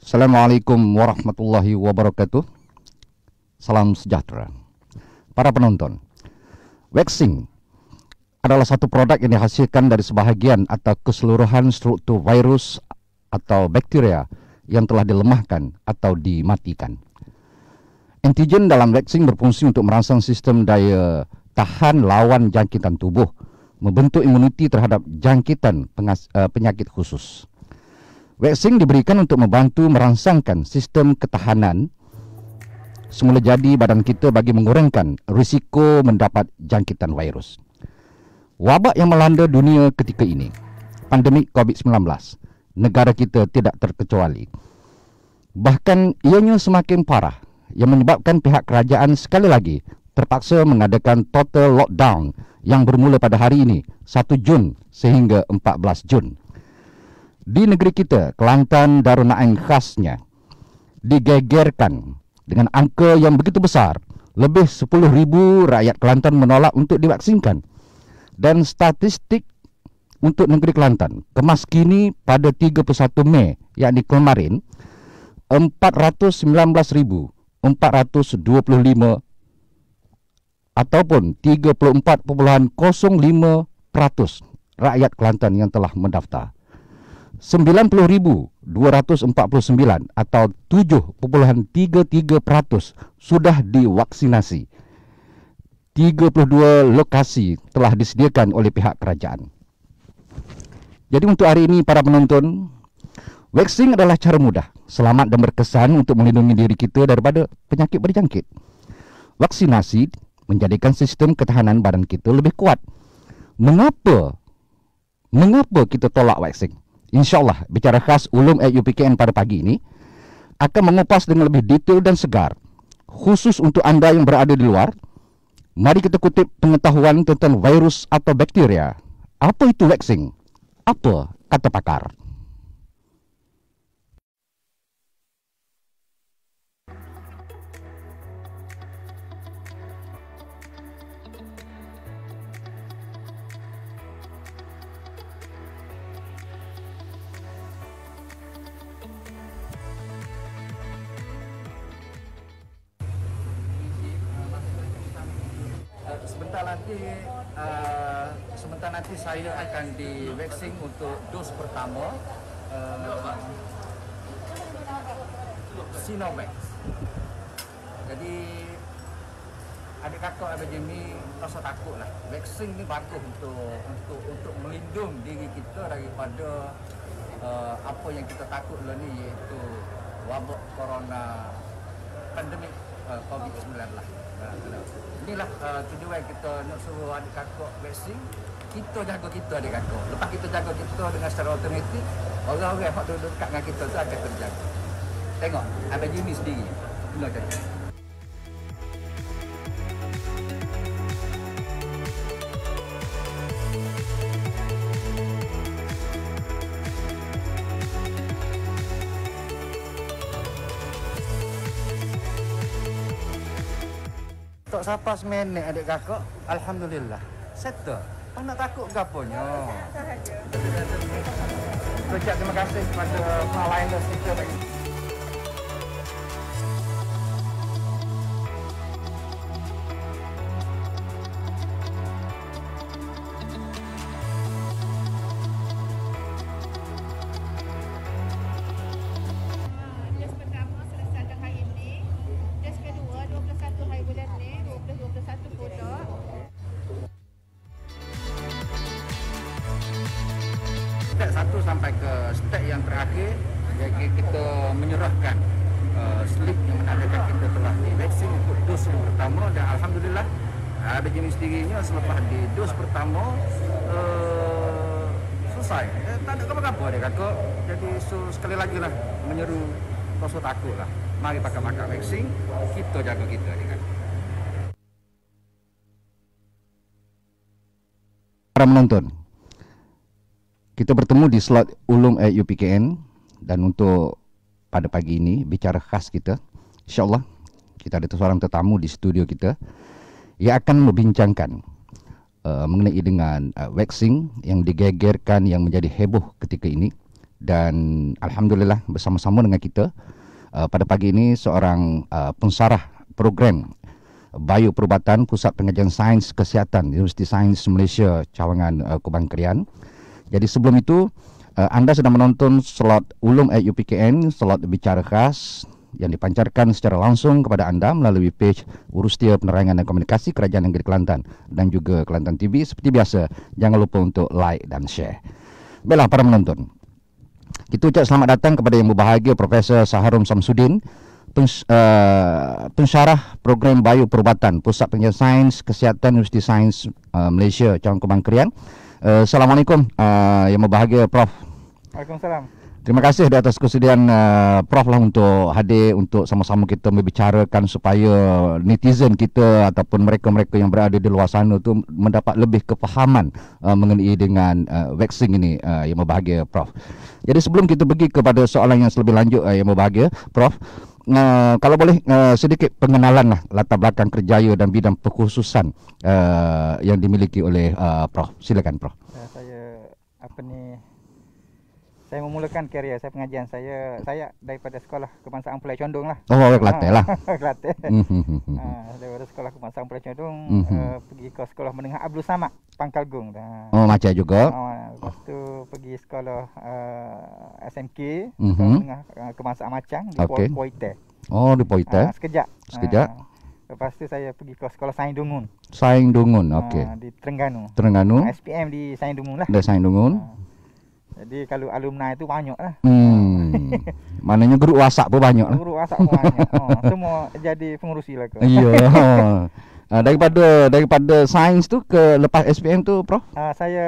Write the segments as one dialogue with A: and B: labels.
A: Assalamualaikum warahmatullahi wabarakatuh. Salam sejahtera. Para penonton, waxing adalah satu produk yang dihasilkan dari sebahagian atau keseluruhan struktur virus atau bakteria yang telah dilemahkan atau dimatikan. Antigen dalam waxing berfungsi untuk merangsang sistem daya tahan lawan jangkitan tubuh, membentuk imuniti terhadap jangkitan eh, penyakit khusus. Vaksin diberikan untuk membantu merangsangkan sistem ketahanan semula jadi badan kita bagi mengurangkan risiko mendapat jangkitan virus. Wabak yang melanda dunia ketika ini, pandemik COVID-19, negara kita tidak terkecuali. Bahkan ianya semakin parah yang menyebabkan pihak kerajaan sekali lagi terpaksa mengadakan total lockdown yang bermula pada hari ini, 1 Jun sehingga 14 Jun di negeri kita, Kelantan Darun Naeng khasnya digegerkan dengan angka yang begitu besar. Lebih 10,000 rakyat Kelantan menolak untuk divaksinkan. Dan statistik untuk negeri Kelantan, kemas kini pada 31 Mei, yakni kemarin, 419,425 ataupun 34.05% rakyat Kelantan yang telah mendaftar. 90.249 atau 7.33% sudah divaksinasi. 32 lokasi telah disediakan oleh pihak kerajaan. Jadi untuk hari ini para penonton, vaksin adalah cara mudah, selamat dan berkesan untuk melindungi diri kita daripada penyakit berjangkit. Vaksinasi menjadikan sistem ketahanan badan kita lebih kuat. Mengapa? Mengapa kita tolak vaksin? insyaAllah bicara khas ulum EUPKN pada pagi ini akan mengupas dengan lebih detail dan segar khusus untuk anda yang berada di luar mari kita kutip pengetahuan tentang virus atau bakteria apa itu waxing apa kata pakar nanti uh, sementara nanti saya akan di vaksin untuk dos pertama uh, Sinovac. Jadi ada kakak abang Jimmy rasa takut lah. Vaksin ni bagus untuk untuk untuk melindung diri kita daripada uh, apa yang kita takut lah ni iaitu wabak corona pandemik uh, COVID-19 lah inilah uh, tujuan kita nak suruh ada kakak vaksin kita jaga kita ada kakak lepas kita jaga kita dengan secara automatik orang-orang yang duduk dekat dengan kita tu akan terjaga tengok abang Jimmy sendiri mula kata siapa semenek adik kakak, Alhamdulillah. Settle. Tak nak takut ke apanya. Ya, sekejap terima kasih kepada lain dan sekejap para penonton. Kita bertemu di slot Ulum at UPKN dan untuk pada pagi ini bicara khas kita. InsyaAllah kita ada seorang tetamu di studio kita yang akan membincangkan uh, mengenai dengan uh, waxing yang digegerkan yang menjadi heboh ketika ini. Dan Alhamdulillah bersama-sama dengan kita uh, pada pagi ini seorang uh, pensarah program Bio Perubatan Pusat Pengajian Sains Kesihatan Universiti Sains Malaysia Cawangan uh, Kubang Kerian. Jadi sebelum itu uh, anda sedang menonton slot ulum at UPKN, slot bicara khas yang dipancarkan secara langsung kepada anda melalui page Urus Tia Penerangan dan Komunikasi Kerajaan Negeri Kelantan dan juga Kelantan TV seperti biasa. Jangan lupa untuk like dan share. Baiklah para penonton. Kita ucap selamat datang kepada yang berbahagia Profesor Saharum Samsudin pens, uh, pensyarah program bio perubatan Pusat Pengajian Sains Kesihatan Universiti Sains uh, Malaysia Cawang Kubang Krian. Uh, Assalamualaikum uh, yang berbahagia Prof.
B: Waalaikumsalam.
A: Terima kasih di atas kesediaan uh, Prof lah untuk hadir untuk sama-sama kita membicarakan supaya netizen kita ataupun mereka-mereka yang berada di luar sana tu mendapat lebih kefahaman uh, mengenai dengan uh, vaksin ini uh, yang berbahagia Prof. Jadi sebelum kita pergi kepada soalan yang lebih lanjut uh, yang berbahagia Prof, uh, uh, kalau boleh uh, sedikit pengenalan lah latar belakang kerjaya dan bidang perkhususan uh, yang dimiliki oleh uh, Prof. Silakan Prof.
C: saya apa ni uh, saya memulakan karier saya pengajian saya saya daripada sekolah kebangsaan Pulau Condong lah. Oh, Kelate lah. Kelate. Hmm. Ah, daripada sekolah kebangsaan Pulau Condong uh, pergi ke sekolah menengah Abdul Samad Pangkal Gung. Uh, ah. oh,
A: macam juga.
C: Uh, lepas tu pergi sekolah uh, eh, SMK hmm. menengah uh, kebangsaan Macang di okay. Poite.
A: Oh, di Poite. Uh, ah, sekejap. Sekejap. Uh,
C: Lepas tu saya pergi ke sekolah Saing Dungun.
A: Saing Dungun, okey. Uh, di Terengganu. Terengganu.
C: SPM di Saing Dungun lah.
A: Di Saing Dungun.
C: Jadi kalau alumni itu banyak lah. Hmm.
A: Mananya grup WhatsApp pun banyak lah. Grup WhatsApp banyak. Oh, semua
C: jadi pengurusi lah. Iya.
A: Uh, daripada daripada sains tu ke lepas SPM tu prof?
C: Uh, saya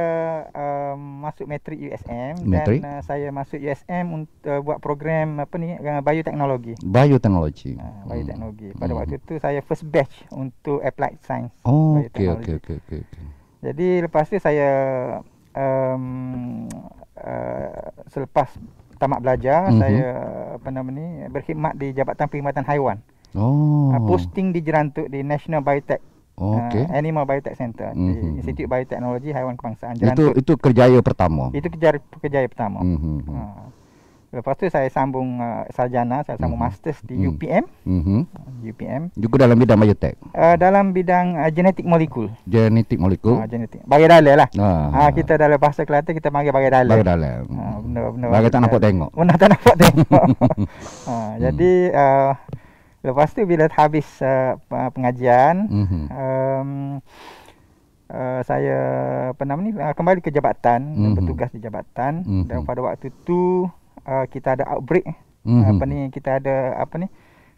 C: um, masuk matrik USM matric. dan uh, saya masuk USM untuk buat program apa ni bioteknologi.
A: Bioteknologi. Uh,
C: bioteknologi. Hmm. Pada hmm. waktu tu saya first batch untuk applied science. Oh, okey okey okey okey. Jadi lepas tu saya um, Ah, selepas tamat belajar mm-hmm. saya apa nama ni berkhidmat di Jabatan Perkhidmatan Haiwan.
B: Oh. Uh, posting
C: di Jerantut di National Biotech oh, ah, Okay. Uh, Animal Biotech Center mm-hmm. Mhm. Institut Bioteknologi Haiwan Kebangsaan Jerantut.
A: Itu itu kerjaya pertama. Itu
C: kerjaya kerjaya pertama. Mm-hmm. Uh, Lepas tu saya sambung uh, sarjana, saya sambung mm-hmm. masters di mm UPM. Mm-hmm. UPM.
A: Juga dalam bidang biotek.
C: Uh, dalam bidang uh, genetik molekul.
A: Genetik molekul. Uh, genetik. Bagi dalil lah. Ah. Uh,
C: kita dalam bahasa Kelantan kita panggil bagi dalil. Bagi dalil. Uh, ah, benar benar. Bagi tak nampak tengok. Benar tak nampak tengok. uh, jadi uh, lepas tu bila habis uh, uh pengajian mm-hmm. um, Uh, saya apa ni uh, kembali ke jabatan mm-hmm. bertugas di jabatan mm-hmm. dan pada waktu tu uh, kita ada outbreak mm-hmm. apa ni kita ada apa ni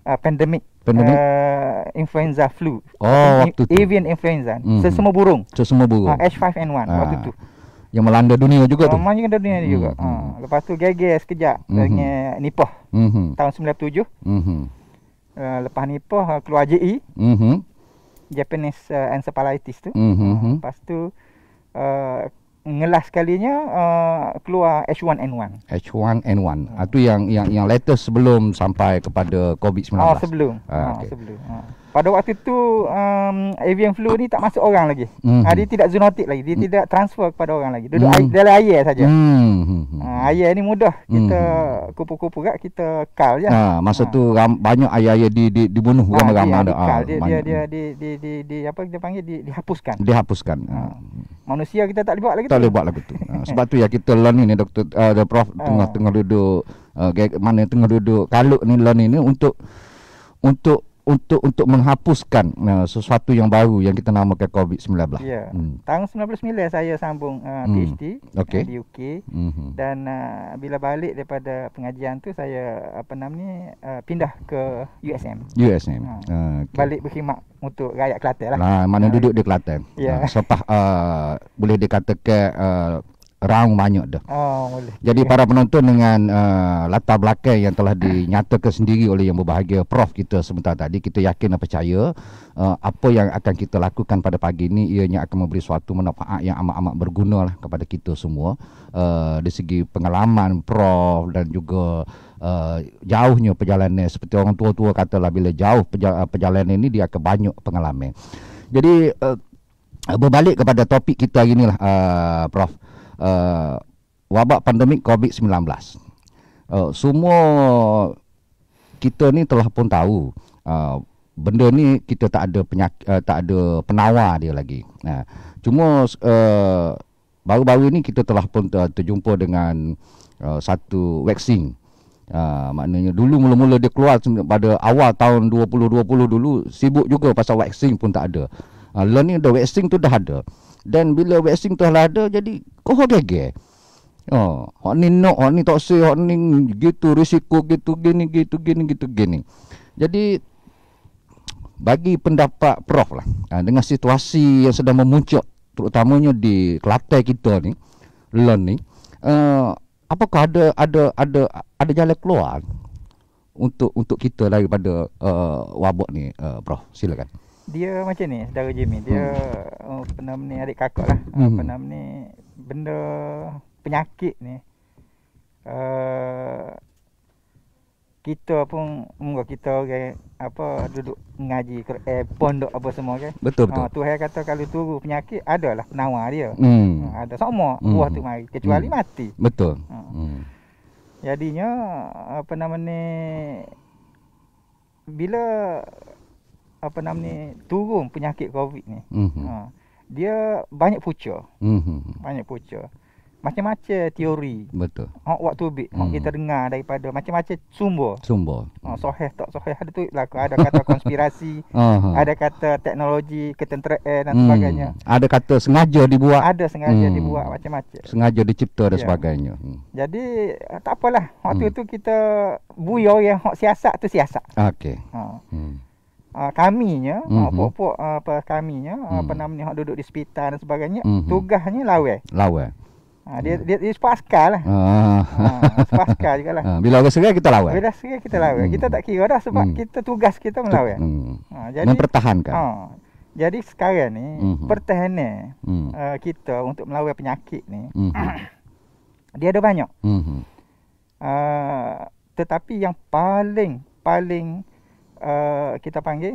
C: uh, pandemic pandemic uh, influenza flu oh uh, waktu avian tu. influenza mm-hmm. sesama burung
A: sesama burung uh,
C: H5N1 ah. waktu tu
A: yang melanda dunia juga tu. Melanda dunia mm-hmm. juga. Ha.
C: Lepas tu geger sekejap mm-hmm. dengan Nipah. Mm-hmm. Tahun 97. Mm-hmm. Uh, lepas Nipah keluar Ji, Mm-hmm. E. Japanese uh, encephalitis tu. Mm-hmm. Uh, lepas tu uh, ngelas sekalinya uh, keluar H1N1.
A: H1N1. Itu hmm. uh, yang yang yang latest sebelum sampai kepada COVID-19. Oh, sebelum. Uh, ah, ah, okay.
C: sebelum. Uh. Pada waktu tu um, avian flu ni tak masuk orang lagi. Mm-hmm. dia tidak zoonotik lagi. Dia mm tidak transfer kepada orang lagi. Duduk mm dalam air saja. Mm-hmm. air ni mudah. Kita mm kupu-kupu kat kita kal je. Ha, masa ha. tu
A: ram, banyak air-air di, di, dibunuh ha, ramai-ramai. Dia, ramai dia, dia, dia, dia,
C: di, di, di, apa kita panggil, di, dihapuskan.
A: Dihapuskan. Ha.
C: Manusia kita tak boleh buat lagi tak tu. Tak boleh buat lagi tu. Sebab
A: tu ya kita learn ni doktor uh, prof tengah-tengah uh. duduk uh, mana tengah duduk kaluk ni learn ni untuk untuk untuk untuk menghapuskan uh, sesuatu yang baru yang kita namakan COVID-19. Ya. Hmm.
C: Tahun 99 saya sambung uh, hmm. PhD okay. uh, di UK hmm dan uh, bila balik daripada pengajian tu saya apa namanya uh, pindah ke USM. USM. Uh, ha. ah, okay. Balik berkhidmat untuk rakyat Kelantan lah. Nah, mana ha. duduk
A: di Kelantan. Yeah. Ya. Uh, sepah uh, boleh dikatakan uh, Rang banyak dah.
C: Oh, boleh. Jadi okay. para
A: penonton dengan uh, latar belakang yang telah dinyatakan sendiri oleh yang berbahagia Prof kita sebentar tadi, kita yakin dan percaya uh, apa yang akan kita lakukan pada pagi ini ianya akan memberi suatu manfaat yang amat-amat berguna lah kepada kita semua uh, eh, di segi pengalaman Prof dan juga uh, jauhnya perjalanan seperti orang tua-tua katalah bila jauh perjalanan ini dia akan banyak pengalaman. Jadi uh, berbalik kepada topik kita hari inilah uh, Prof uh, wabak pandemik COVID-19. Uh, semua kita ni telah pun tahu uh, benda ni kita tak ada penyak, uh, tak ada penawar dia lagi. Uh, cuma uh, baru-baru ini kita telah pun uh, terjumpa dengan uh, satu vaksin. Uh, maknanya dulu mula-mula dia keluar pada awal tahun 2020 dulu sibuk juga pasal vaksin pun tak ada. Uh, learning the vaccine tu dah ada. Dan bila vaksin tu lah ada jadi kau ho gege. Oh, ha, ho ni no, ho ni tak si, ho ni gitu risiko gitu gini gitu gini gitu gini. Jadi bagi pendapat prof lah ha, dengan situasi yang sedang memuncak terutamanya di Kelantan kita ni, Lon ni, uh, apakah ada ada ada ada jalan keluar untuk untuk kita daripada uh, wabak ni uh, prof silakan
C: dia macam ni saudara Jimmy dia hmm. oh, pernah ni adik kakak lah hmm. pernah ni benda penyakit ni uh, kita pun muka kita okay, apa duduk ngaji eh, pondok apa semua kan okay. betul ah, betul uh, tu saya kata kalau turun penyakit adalah penawar dia hmm. uh, ada semua hmm. buah tu mari kecuali hmm. mati
A: betul uh. hmm.
C: jadinya apa nama ni bila apa nama ni turun penyakit covid ni mm-hmm. ha, dia banyak pucuk mm-hmm. banyak pucuk macam-macam teori betul ha, waktu bit mm. Ha, kita mhm. dengar daripada macam-macam sumber sumber ha, soheh tak soheh ada tu lah ada kata konspirasi uh-huh. ada kata teknologi ketenteraan dan mm. sebagainya
A: ada kata sengaja dibuat ada sengaja mm. dibuat
C: macam-macam sengaja
A: dicipta dan yeah. sebagainya mhm.
C: jadi tak apalah waktu mm. tu kita buyo yang siasat tu siasat okey ha. mm uh, kaminya uh-huh. apa uh, apa kaminya uh-huh. apa mhm. namanya hak duduk di sepitar dan sebagainya uh-huh. tugasnya lawe lawe Ha, ah, dia, dia, dia sepaskar lah.
A: Ah. Ha, juga lah. bila orang serai, kita lawan. Bila
C: serai, kita lawan. Hmm. Kita tak kira dah sebab hmm. kita tugas kita melawan. Ha, hmm. jadi,
A: Mempertahankan. Ha,
C: jadi sekarang ni, hmm. pertahanan hmm. Uh, kita untuk melawan penyakit ni, hmm. dia ada banyak. Hmm. Uh, tetapi yang paling, paling, uh, kita panggil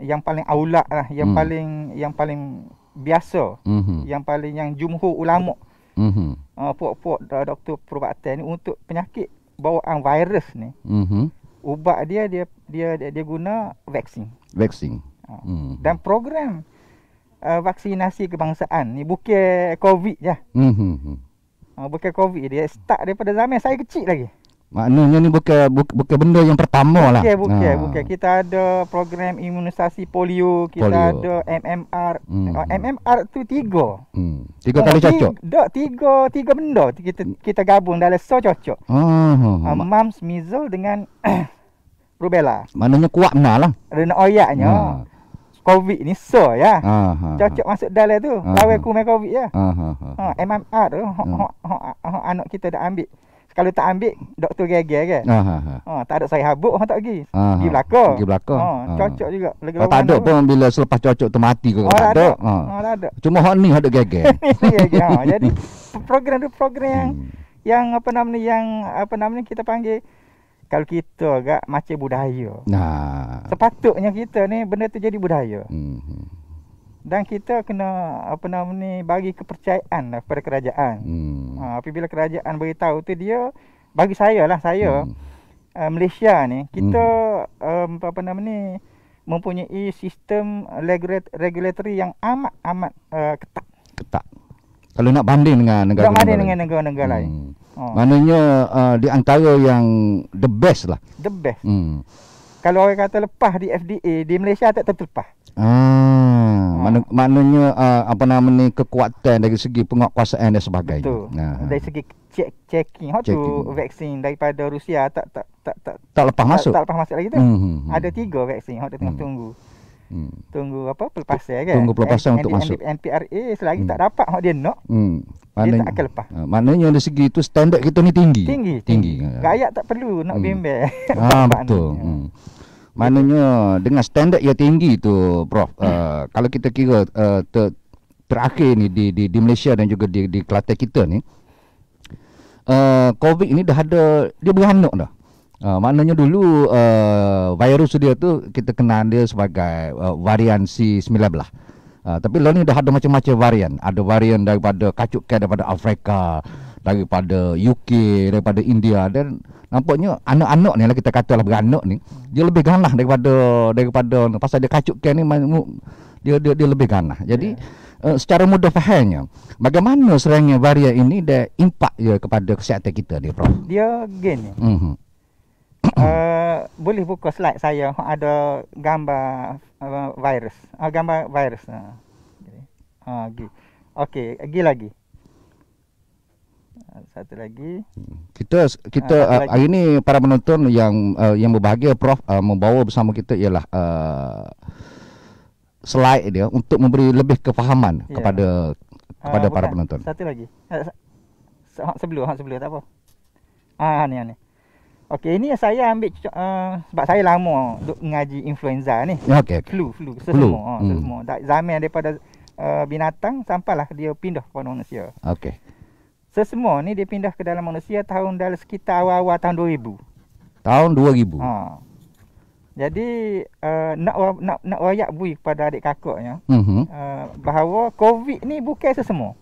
C: yang paling aulak lah yang hmm. paling yang paling biasa hmm yang paling yang jumhur ulamuk, mm-hmm. uh, puak-puak doktor perubatan ni untuk penyakit bawaan virus ni mm-hmm. ubat dia dia, dia dia dia guna vaksin vaksin uh. hmm dan program uh, vaksinasi kebangsaan ni bukan covid ya,
A: mm-hmm.
C: uh, bukan covid dia start daripada zaman saya kecil lagi
A: Maknanya ni bukan buka bukan benda yang pertama lah. Bukan, bukan, ha. bukan.
C: Kita ada program imunisasi polio, kita polio. ada MMR. Hmm. Ah, MMR tu tiga.
A: Hmm. Tiga ah, kali cocok.
C: Tak, tiga, tiga benda kita kita gabung dalam so cocok.
A: Ha. Hmm.
C: Mumps, measles dengan rubella.
A: Maknanya kuat mana lah.
C: Rena oyaknya. Ha. Covid ni so ya.
A: Ha, ha, ha, cocok
C: ha. masuk dalam tu. Ha. Lawai kumai covid ya. Ha, ha, ha. ha. MMR tu. Ha. Ha. Ha. Ha. Ha. Ha. Anak kita dah ambil kalau tak ambil doktor gagal kan. Ha ha, ha ha. tak ada saya habuk tak pergi. Ha, ha. Pergi belaka. Pergi belaka. Ha, ha, cocok juga. Lagi tak, tak ada pun
A: bila selepas cocok tu mati ke oh, tak, ada. Ha. Oh, Cuma hak ni ada gagal. Jadi
C: program tu program yang hmm. yang apa namanya yang apa namanya kita panggil kalau kita agak macam budaya. Nah. Sepatutnya kita ni benda tu jadi budaya. Hmm. hmm dan kita kena apa nama ni bagi kepercayaan lah kepada kerajaan. Hmm. Ha, apabila kerajaan beritahu tu dia bagi saya lah saya hmm. uh, Malaysia ni kita hmm. um, apa nama ni mempunyai sistem regulatory yang amat amat uh, eh, ketat. Ketat.
A: Kalau nak banding dengan negara-negara banding dengan
C: negara-negara lain. Hmm. Oh.
A: Maknanya uh, di antara yang the best lah. The best. Hmm.
C: Kalau orang kata lepas di FDA, di Malaysia tak terlepas.
A: Ah, ha. maknanya uh, apa nama ni kekuatan dari segi penguatkuasaan dan sebagainya. Betul. Nah.
C: Dari ha. segi check checking hot tu vaksin daripada Rusia tak tak tak tak tak lepas tak, masuk. Tak, lepas masuk lagi tu. Mm-hmm. Ada tiga vaksin hot tengah mm. tunggu. Hmm. Tunggu apa pelepasan kan? Tunggu pelepasan N- untuk N- masuk. NPRA selagi hmm. tak dapat hak dia nak.
A: Hmm. Mana, tak akan lepas. Ha, maknanya dari segi itu standard kita ni tinggi. Tinggi. Tinggi.
C: tinggi. tak perlu nak hmm. bimbel. Ah betul.
A: Hmm. Maknanya dengan standard yang tinggi tu prof hmm. uh, kalau kita kira uh, ter, terakhir ni di di di Malaysia dan juga di di Kelantan kita ni uh, COVID ini dah ada dia beranak dah. Uh, maknanya dulu uh, virus dia tu kita kenal dia sebagai uh, varian C19. Uh, tapi lah ni dah ada macam-macam varian. Ada varian daripada kacukkan daripada Afrika, daripada UK, daripada India dan nampaknya anak-anak ni lah kita kata lah beranak ni dia lebih ganah daripada daripada pasal dia kacukkan ni dia dia dia lebih ganah. Jadi yeah. Ya. uh, secara mudah fahamnya bagaimana serangnya varia ini dia impak ya kepada kesihatan kita dia prof.
C: Dia gini. Mm-hmm. uh, boleh buka slide saya ada gambar uh, virus. Uh, gambar virus. Ha. Uh, Okey. Okey, lagi satu lagi
A: kita kita ha, lagi. hari ini para penonton yang uh, yang berbahagia prof uh, membawa bersama kita ialah uh, slide dia untuk memberi lebih kefahaman yeah. kepada kepada uh, para penonton. Satu
C: lagi. Sebelum sebelum tak apa. Ah ha, ni ni. Okey ini saya ambil uh, sebab saya lama duk mengaji influenza ni. Ya, okey okay. flu flu semua flu. semua. Hmm. Zaman daripada uh, binatang sampailah dia pindah ke manusia. Okey. Sesemua ni dia pindah ke dalam manusia tahun dalam sekitar awal-awal tahun 2000.
A: Tahun 2000. Ha.
C: Jadi uh, nak nak nak wayak bui kepada adik kakaknya. Mhm. Uh-huh. Uh, bahawa COVID ni bukan sesemua.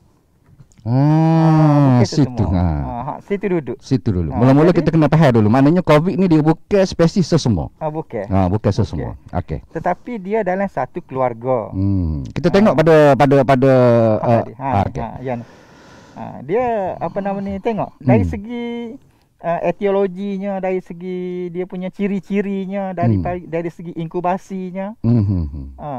A: Ah, ah ha, situ. Ha. ha. situ duduk. Situ dulu. Ha, Mula-mula jadi, kita kena faham dulu. Maknanya COVID ni dia bukan spesies sesemua. Ha, bukan. Ha, bukan sesemua. Okey. Okay.
C: Tetapi dia dalam satu keluarga.
A: Hmm. Kita ha. tengok pada pada pada eh, ha, uh, ha, ha, ya. okay.
C: ha, Ha, dia apa nama ni tengok hmm. dari segi uh, etiologinya dari segi dia punya ciri-cirinya dari hmm. dari segi inkubasinya. Hmm. hmm, hmm. Ha.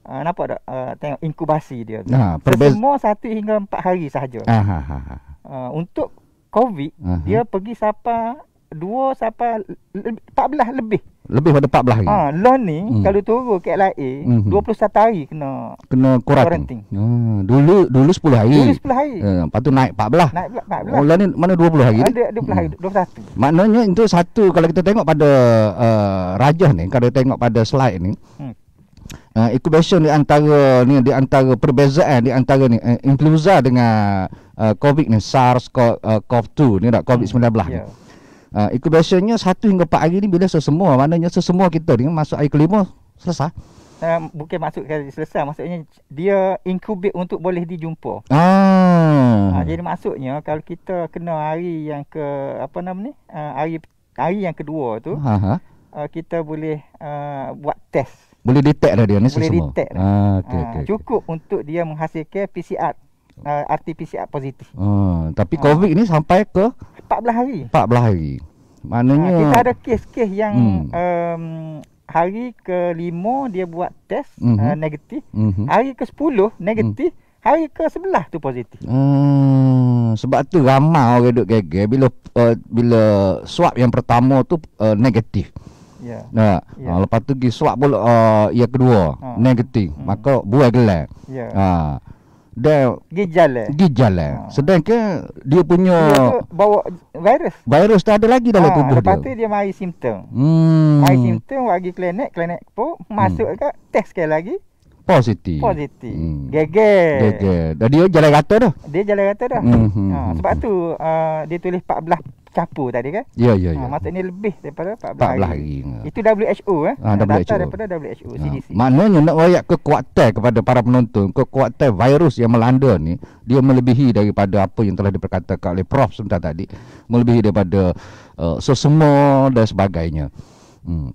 C: Ah nampak tak uh, tengok inkubasi dia. Ha, perbez- Semua satu hingga empat hari sahaja. Ah, ha ha ha. Uh, untuk COVID, Aha. dia pergi sampai dua sampai empat belah lebih.
A: Lebih pada empat belah hari? Ha,
C: loh ni hmm. kalau turun ke LIA, hmm. dua puluh satu hari kena
A: kena quarantine. Hmm. Dulu dulu sepuluh hari. Dulu sepuluh hari. Hmm. lepas tu naik empat belah. Naik
C: empat belah. Oh, loh ni
A: mana dua puluh hari? Ada dua puluh hari, hmm. dua puluh satu. Maknanya itu satu kalau kita tengok pada uh, rajah ni, kalau kita tengok pada slide ni, hmm. Uh, incubation di antara ni di antara perbezaan di antara ni uh, influenza dengan uh, COVID ni SARS uh, CoV-2 ni tak COVID-19 hmm, ni. Yeah. Ha, incubationnya satu hingga empat hari ni bila sesemua. Maknanya sesemua kita ni masuk air kelima selesai.
C: Uh, bukan masuk selesai maksudnya dia incubate untuk boleh dijumpa.
A: Ah. Uh, jadi
C: maksudnya kalau kita kena hari yang ke apa nama ni? Uh, hari hari yang kedua tu. Ha ha. Uh, kita boleh uh, buat test.
A: Boleh detect dah dia ni semua. Boleh detect. Lah. Ah, okay, okay, uh, okay.
C: Cukup untuk dia menghasilkan PCR uh, RT-PCR positif.
A: Uh, tapi COVID uh. ni sampai ke 14 hari. 14 hari. Maknanya ha, kita ada
C: kes-kes yang hmm. um, hari ke-5 dia buat test mm-hmm. uh, negatif, mm-hmm. hari ke-10 negatif, mm. hari ke sebelah tu positif.
A: Hmm, sebab tu ramai orang duduk geger bila uh, bila swab yang pertama tu uh, negatif. Yeah. Nah, yeah. Ya. Ha, lepas tu pergi swab pula uh, yang kedua ha. negatif. Hmm. Maka buat gelang. Yeah. Ya. Ha dan gijal eh? gijal ha. Eh? Ah. sedangkan dia punya dia
C: bawa virus
A: virus tak ada lagi dalam ha, tubuh lepas dia lepas tu
C: dia mai simptom
A: hmm. mai simptom
C: bagi klinik klinik pun masuk hmm. ke test sekali lagi positif. Positif. Hmm. Gegel. Gegel.
A: Dia jalan rata dah.
C: Dia jalan rata dah. hmm Ha, sebab tu uh, dia tulis 14 capu tadi kan? Ya, ya, ya. Ha, maksudnya lebih daripada 14, 14 hari. Itu WHO eh. Ha, Data WHO. daripada WHO, CDC. Ah,
A: maknanya nak rakyat kekuatan kepada para penonton, kekuatan virus yang melanda ni, dia melebihi daripada apa yang telah diperkatakan oleh Prof sebentar tadi. Melebihi daripada uh, sesemua dan sebagainya. Hmm.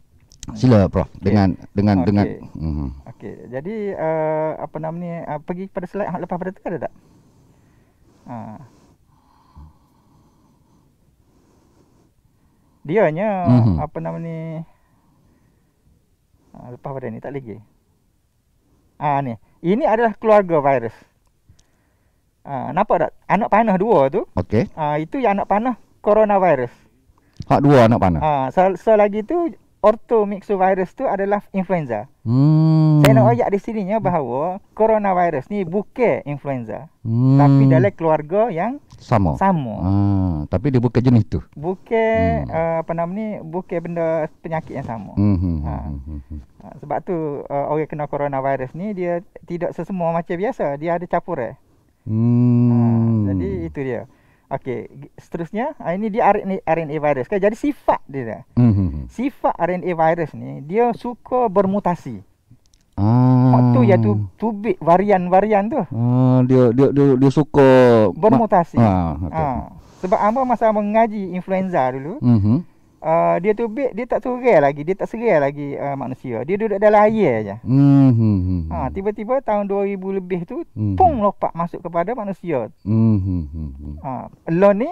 A: Sila Prof okay. dengan dengan okay. dengan mhm. uh-huh.
C: Okey, jadi uh, apa nama ni uh, pergi pada slide hak lepas pada tu ada tak? Uh. Ha. Dia nya mm-hmm. apa nama ni uh, lepas pada ni tak lagi. Ah uh, ni, ini adalah keluarga virus. Ah uh, nampak tak anak panah dua tu? Okey. Ah uh, itu yang anak panah coronavirus.
A: Hak dua anak panah.
C: Ah uh, selagi tu virus tu adalah influenza.
A: Hmm. Hmm. Saya
C: nak ayat di sininya bahawa coronavirus ni bukan influenza.
A: Hmm. Tapi dalam
C: keluarga yang
A: sama. Sama. Ah, tapi dia bukan jenis tu.
C: Bukan hmm. uh, apa nama ni bukan benda penyakit yang sama. Hmm. hmm, ha. hmm ha. Sebab tu uh, orang kena coronavirus ni dia tidak sesemua macam biasa, dia ada capur eh.
B: Hmm. Ha. Jadi
C: itu dia. Okey, seterusnya ah, ini dia RNA RNA virus. Kan? Jadi sifat dia. Hmm. Sifat RNA virus ni dia suka bermutasi.
A: Mak ah. Tu ya tu
C: tu bit varian-varian tu.
A: Oh, dia dia dia dia suka
C: bermutasi. Ha, ha. Sebab apa masa mengaji influenza dulu. Mhm. Uh, dia tu bit dia tak serial lagi, dia tak serial lagi uh, manusia. Dia duduk dalam air aja. Mhm. Ha, tiba-tiba tahun 2000 lebih tu mm-hmm. pung lompat masuk kepada manusia. Mhm. Ha, ni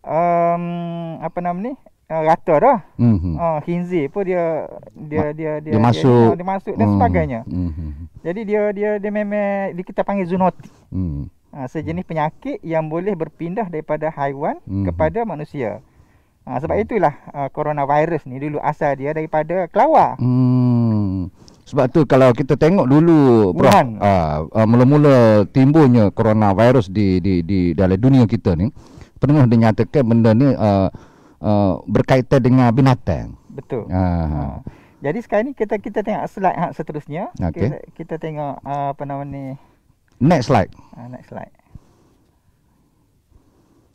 C: um, apa nama ni? uh, ah, rata dah. Mm-hmm. Uh, ah, khinzir pun dia dia dia dia dia masuk dia, dia, dia masuk dan mm-hmm. sebagainya. Mm-hmm. Jadi dia dia dia memang dia kita panggil zoonotik. Mm. Uh, sejenis penyakit yang boleh berpindah daripada haiwan mm-hmm. kepada manusia. Uh, sebab itulah uh, coronavirus ni dulu asal dia daripada kelawar.
A: Mm. Sebab tu kalau kita tengok dulu Wuhan. Uh, uh, mula-mula timbulnya coronavirus di di di dalam dunia kita ni pernah dinyatakan benda ni uh, Uh, berkaitan dengan binatang. Betul. Ha. ha.
C: Jadi sekarang ni kita kita tengok slide hak seterusnya. Okay. Kita, kita tengok uh, apa nama ni? Next slide. Ha, next slide.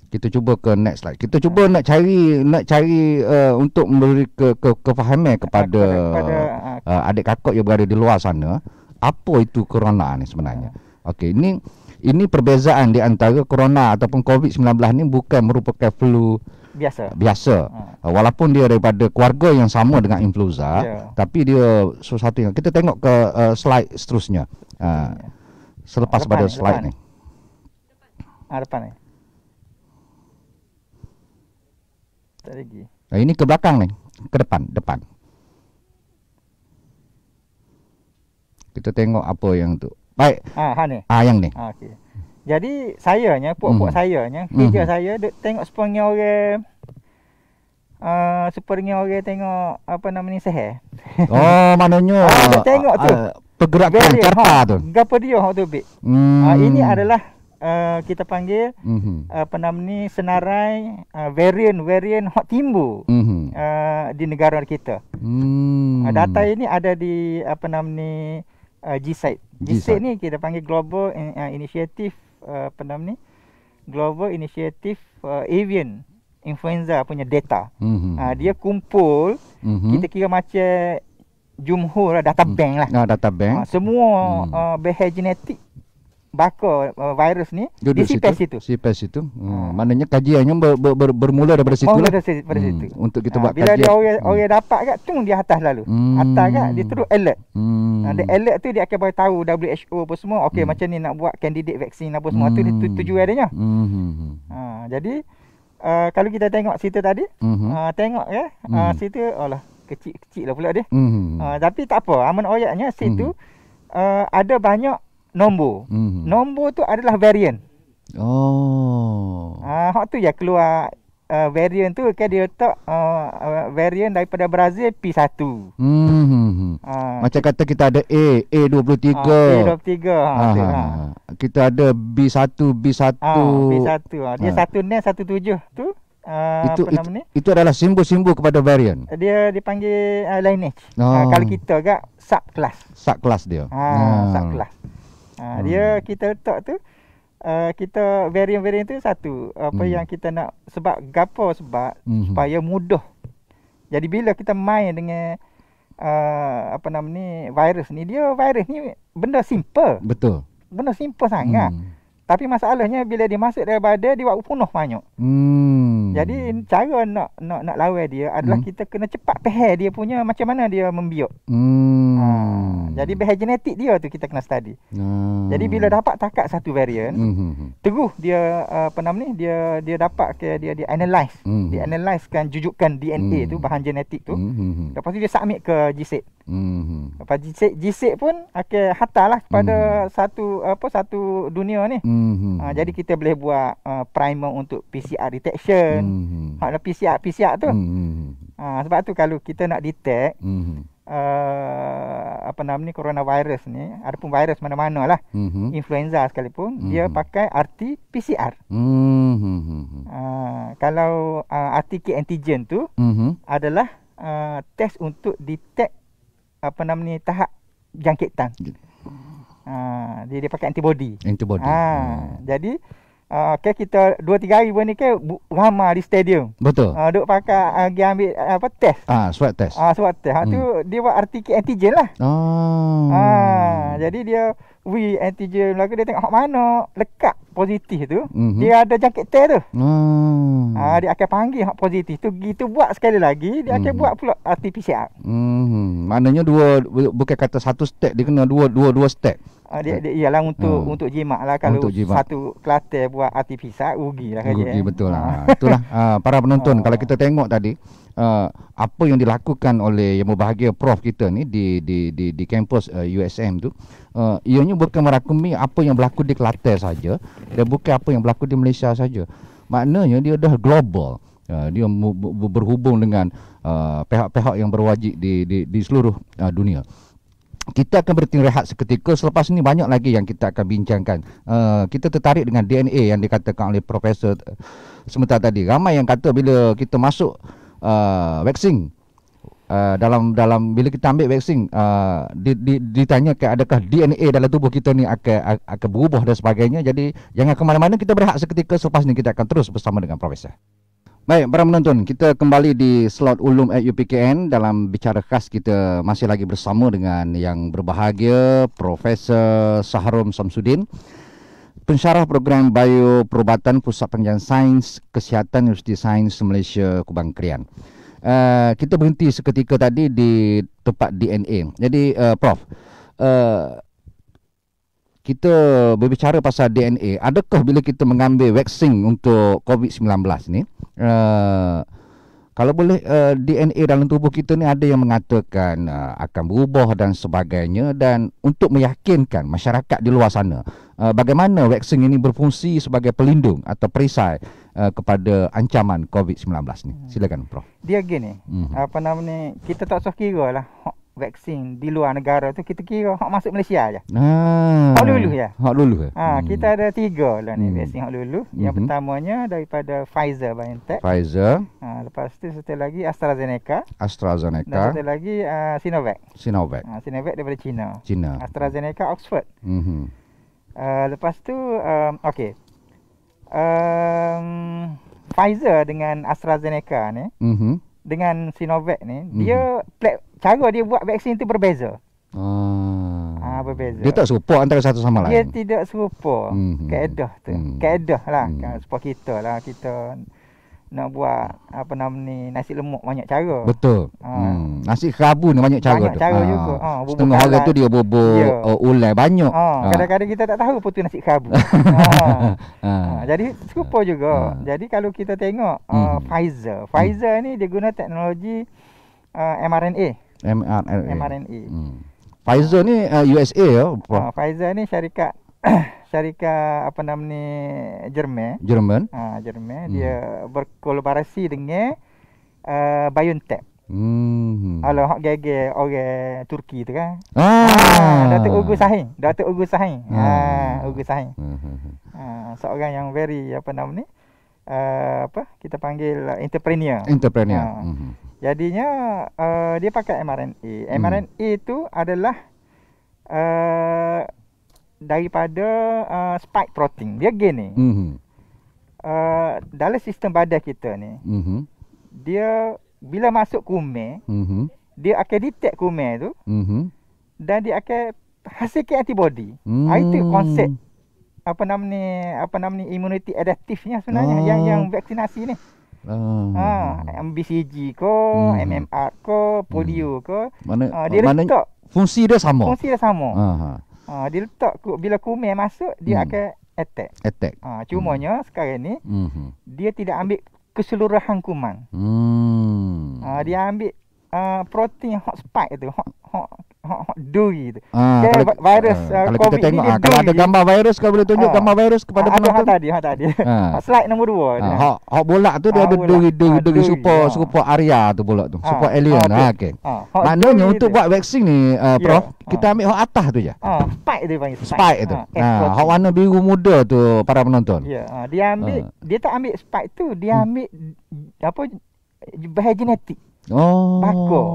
A: Kita cuba ke next slide. Kita cuba ha. nak cari nak cari uh, untuk memberi ke, ke kefahaman kepada ha, ha, adik kakak yang berada di luar sana, apa itu corona ni sebenarnya? Ha. Okey, ini ini perbezaan di antara corona ataupun COVID-19 ni bukan merupakan flu biasa. Biasa. Ha. Uh, walaupun dia daripada keluarga yang sama dengan influenza, yeah. tapi dia sesuatu yang kita tengok ke uh, slide seterusnya. Uh, ya. selepas pada slide depan. ni.
C: Ah, depan. ni. Tak lagi.
A: Uh, ini ke belakang ni, ke depan, depan. Kita tengok apa yang tu. Baik. Ah, ha, ha ni. Ah, yang ni.
C: Ah, okey. Jadi saya nya puak-puak hmm. saya nya kerja hmm. saya duk tengok sepengnya orang a uh, sepengnya orang tengok apa nama ni seher. Oh maknanya ah, tengok tu. Uh, ah, pergerakan carta ha, tu. Gapo dia hok tu bik. Hmm. Uh, ini adalah uh, kita panggil hmm. apa nama ni senarai uh, variant variant hok timbu hmm. uh, di negara kita.
B: Hmm. Uh, data ini
C: ada di apa nama ni uh, G-Site. G-Site. ni kita panggil Global uh, Initiative Uh, apa nama ni Global Initiative uh, Avian Influenza punya data. Mm-hmm. Ha, dia kumpul mm-hmm. kita kira macam jumhur lah, data hmm. bank lah. Ah, data bank. Ha, semua mm. uh, ah, behavior genetik bakor uh, virus ni Duduk di sipes
A: itu. situ. Sipes situ. Ha. Hmm. Maknanya kajiannya ber, ber, ber, bermula daripada situ bermula oh, lah. Bermula hmm. Untuk kita ha, buat bila kajian. Bila dia orang, hmm.
C: dapat kat, tu dia atas lalu. Hmm. Atas kat, dia terus alert. Hmm. Ha, dia alert tu, dia akan bagi tahu WHO apa semua. Okey, hmm. macam ni nak buat kandidat vaksin apa semua. Hmm. Tu, dia, tu hmm. tujuan adanya.
B: Hmm, hmm, hmm.
C: Ha, jadi, uh, kalau kita tengok situ tadi, hmm. uh, tengok ya, eh, hmm. uh, cerita, alah, kecil-kecil lah pula dia.
B: Hmm. Uh,
C: tapi tak apa, aman oyaknya, situ, hmm. uh, ada banyak nombor. Mm-hmm. Nombor tu adalah variant.
A: Oh.
C: Ah, uh, tu ya keluar uh, ah, varian tu kan dia letak uh, uh, daripada Brazil P1.
A: Mm-hmm. Uh, Macam kita, kata kita ada A, A23. Uh, A23. Uh, A23 uh, kita ada B1, B1. Uh, B1. Uh, dia uh. satu
C: nes, satu tujuh tu. Uh, itu, itu,
A: itu adalah simbol-simbol kepada variant.
C: Dia dipanggil uh, lineage. Oh. Uh, kalau kita agak subclass.
A: Subclass dia. Ah, uh, uh. subclass.
C: Ha, hmm. Dia kita letak tu, uh, kita variant-variant tu satu. Apa hmm. yang kita nak, sebab gapo sebab, hmm. supaya mudah. Jadi bila kita main dengan, uh, apa nama ni, virus ni, dia virus ni benda simple. Betul. Benda simple sangat. Hmm. Tapi masalahnya bila dia masuk daripada dia buat punuh banyak.
B: Hmm. Jadi
C: cara nak nak nak lawan dia adalah hmm. kita kena cepat pehe dia punya macam mana dia membiok.
B: Hmm. Ha.
C: Jadi behavior genetik dia tu kita kena study.
B: Hmm. Jadi bila
C: dapat takat satu varian, hmm. hmm, hmm. teruh dia apa nama ni dia dia dapat ke dia dia analyze. Hmm. hmm. Dia analyze kan jujukkan DNA hmm. tu bahan genetik tu. Hmm. Lepas tu dia submit ke GSEC. Hmm. Lepas jisik, jisik pun okay, hantarlah kepada hmm. satu apa satu dunia ni.
B: Hmm. Ha, hmm.
C: jadi kita boleh buat uh, primer untuk PCR detection. Hmm. hmm. Ha, ada PCR, PCR tu. Hmm, hmm. Ha, sebab tu kalau kita nak detect, hmm. uh, apa nama ni, coronavirus ni, ada pun virus mana-mana lah. Hmm. Influenza sekalipun, hmm. dia pakai RT-PCR.
B: Hmm.
C: Uh, kalau uh, RT-K antigen tu hmm. adalah uh, test untuk detect apa nama ni tahap jangkitan. Ha, ah, dia dia pakai antibody.
A: Antibody. Ha, hmm.
C: jadi Ah uh, okay, kita 2 3 hari pun ni ke ramai di stadium. Betul. Ah uh, duk pakai ah, pergi uh, ambil uh, apa test.
A: Ah swab test. Ah
C: uh, swab test. Ha hmm. tu dia buat RT antigen lah.
A: Oh. Ah uh,
C: jadi dia we antigen lagu dia tengok mana lekat positif tu. Mm-hmm. Dia ada jangkit test tu. Hmm. Ah uh, dia akan panggil hak positif tu gitu buat sekali lagi dia hmm. buat pula RT PCR.
A: Hmm. Maknanya dua bukan kata satu step dia kena dua dua dua step.
C: Ah, dia, hmm. dia ialah untuk ha. untuk jimat lah kalau untuk jimat. satu kelater buat artifisat rugi lah kan? rugi eh. betul lah ha. itulah
A: ha. para penonton ha. kalau kita tengok tadi Uh, apa yang dilakukan oleh yang berbahagia prof kita ni di di di di kampus uh, USM tu uh, ianya bukan merakumi apa yang berlaku di Kelantan saja dan bukan apa yang berlaku di Malaysia saja maknanya dia dah global uh, dia berhubung dengan uh, pihak-pihak yang berwajib di di di seluruh uh, dunia kita akan berhenti rehat seketika selepas ini banyak lagi yang kita akan bincangkan uh, kita tertarik dengan DNA yang dikatakan oleh profesor eh, sementara tadi ramai yang kata bila kita masuk uh, vaksin Uh, dalam dalam bila kita ambil vaksin uh, di, di, ditanya ke adakah DNA dalam tubuh kita ni akan akan berubah dan sebagainya jadi jangan ke mana-mana kita berehat seketika selepas ini kita akan terus bersama dengan profesor Baik, para penonton, kita kembali di slot Ulum at UPKN dalam bicara khas kita masih lagi bersama dengan yang berbahagia Profesor Saharum Samsudin pensyarah program bio perubatan Pusat Pengajian Sains Kesihatan Universiti Sains Malaysia Kubang Krian. Uh, kita berhenti seketika tadi di tempat DNA. Jadi uh, Prof, uh, kita berbicara pasal DNA, adakah bila kita mengambil vaksin untuk COVID-19 ni, uh, kalau boleh uh, eh, DNA dalam tubuh kita ni ada yang mengatakan uh, akan berubah dan sebagainya dan untuk meyakinkan masyarakat di luar sana uh, bagaimana vaksin ini berfungsi sebagai pelindung atau perisai uh, kepada ancaman COVID-19 ni. Hmm. Silakan Prof.
C: Dia gini, mm-hmm. apa namanya? kita tak usah kira lah vaksin di luar negara tu kita kira hak masuk Malaysia aja.
A: Ah. Ha. Hak lulu ya. Hak lulu ke? Eh? Ha, ah, hmm.
C: kita ada tiga lah ni hmm. vaksin hak lulu. Yang hmm. pertamanya daripada Pfizer BioNTech. Pfizer. Ha, lepas tu satu lagi AstraZeneca.
A: AstraZeneca. Dan satu
C: lagi uh, Sinovac.
A: Sinovac. Ha,
C: Sinovac daripada China. China. AstraZeneca Oxford. Hmm. Uh, lepas tu um, okey. Um, Pfizer dengan AstraZeneca ni. Hmm. Dengan Sinovac ni, hmm. dia plat- cara dia buat vaksin tu berbeza.
B: Hmm.
C: Ah, berbeza. Dia tak serupa antara satu sama lain. Dia tidak serupa. Mm-hmm. Kaedah tu. Mm. Kaedah lah. Mm. Kan, Sebab kita lah. Kita nak buat apa nama ni nasi lemak banyak cara. Betul. Ha. Hmm.
A: Nasi kerabu ni banyak cara banyak tu. Banyak cara ha. juga. Ha. Setengah hari tu dia bobo yeah. Oh, uh, ulai banyak. Ha. ha. Kadang-kadang
C: kita tak tahu apa nasi kerabu. ha. ha. ha. Jadi serupa juga. Ha. Jadi kalau kita tengok hmm. Pfizer. Pfizer hmm. ni dia guna teknologi uh, mRNA
A: mRNA. mRNA. Hmm. Pfizer ni uh, USA ya. Oh, uh,
C: Pfizer ni syarikat syarikat apa nama ni Jerman. Jerman. Ah uh, Jerman hmm. dia berkolaborasi dengan uh, BioNTech.
A: Hmm.
C: Alah hak gege orang Turki tu kan. Ah, ah Datuk Ugu Sahin, Datuk Ugu Sahin. Ah, ah Ugu Sahin. Hmm. hmm, hmm. Ah, seorang yang very apa nama ni? Uh, apa kita panggil entrepreneur. Entrepreneur. Ah. Hmm. hmm. Jadinya uh, dia pakai mRNA. Hmm. mRNA itu adalah uh, daripada uh, spike protein. Dia gini ni. Hmm. Uh, dalam sistem badan kita ni. Hmm. Dia bila masuk kumen, hmm. dia akan detect kumen tu. Hmm. Dan dia akan hasilkan antibody.
B: Ah, hmm. Itu konsep
C: apa nama ni apa nama ni immunity adaptifnya sebenarnya ah. yang yang hmm. vaksinasi ni
A: Ah,
C: Ha, MBCG ko, hmm. MMR ko, polio hmm. ko.
A: Mana, ha, dia mana letak. Fungsi dia sama. Fungsi dia sama. Ha, ha.
C: ha dia letak bila kuman masuk dia hmm. akan attack. Attack. Ha, ah, nya hmm. sekarang ni hmm. dia tidak ambil keseluruhan kuman.
B: Hmm. Ha,
C: dia ambil Ah, protein hot spike tu hot hot hot duri tu. Ah, okay, virus uh, kalau kita tengok, ah, kalau ada gambar virus kau boleh tunjuk ah, gambar virus kepada ah, penonton. Ah, tadi, ha tadi. Ah. Slide nombor 2. Ah, hot,
A: hot bola tu dia ah, ada dui duri duri super ah. super area tu bola tu. Ah, super alien. Ah, okey. Ah, Maknanya untuk dia. buat vaksin ni uh, prof, yeah. kita ah. ambil hot atas tu je.
C: Ah, spike dia panggil spike. spike tu. Ah, ah hot
A: warna biru muda tu para penonton.
C: yeah. ah, dia ambil ah. dia tak ambil spike tu, dia hmm. ambil apa bahan genetik.
A: Oh. Bakar.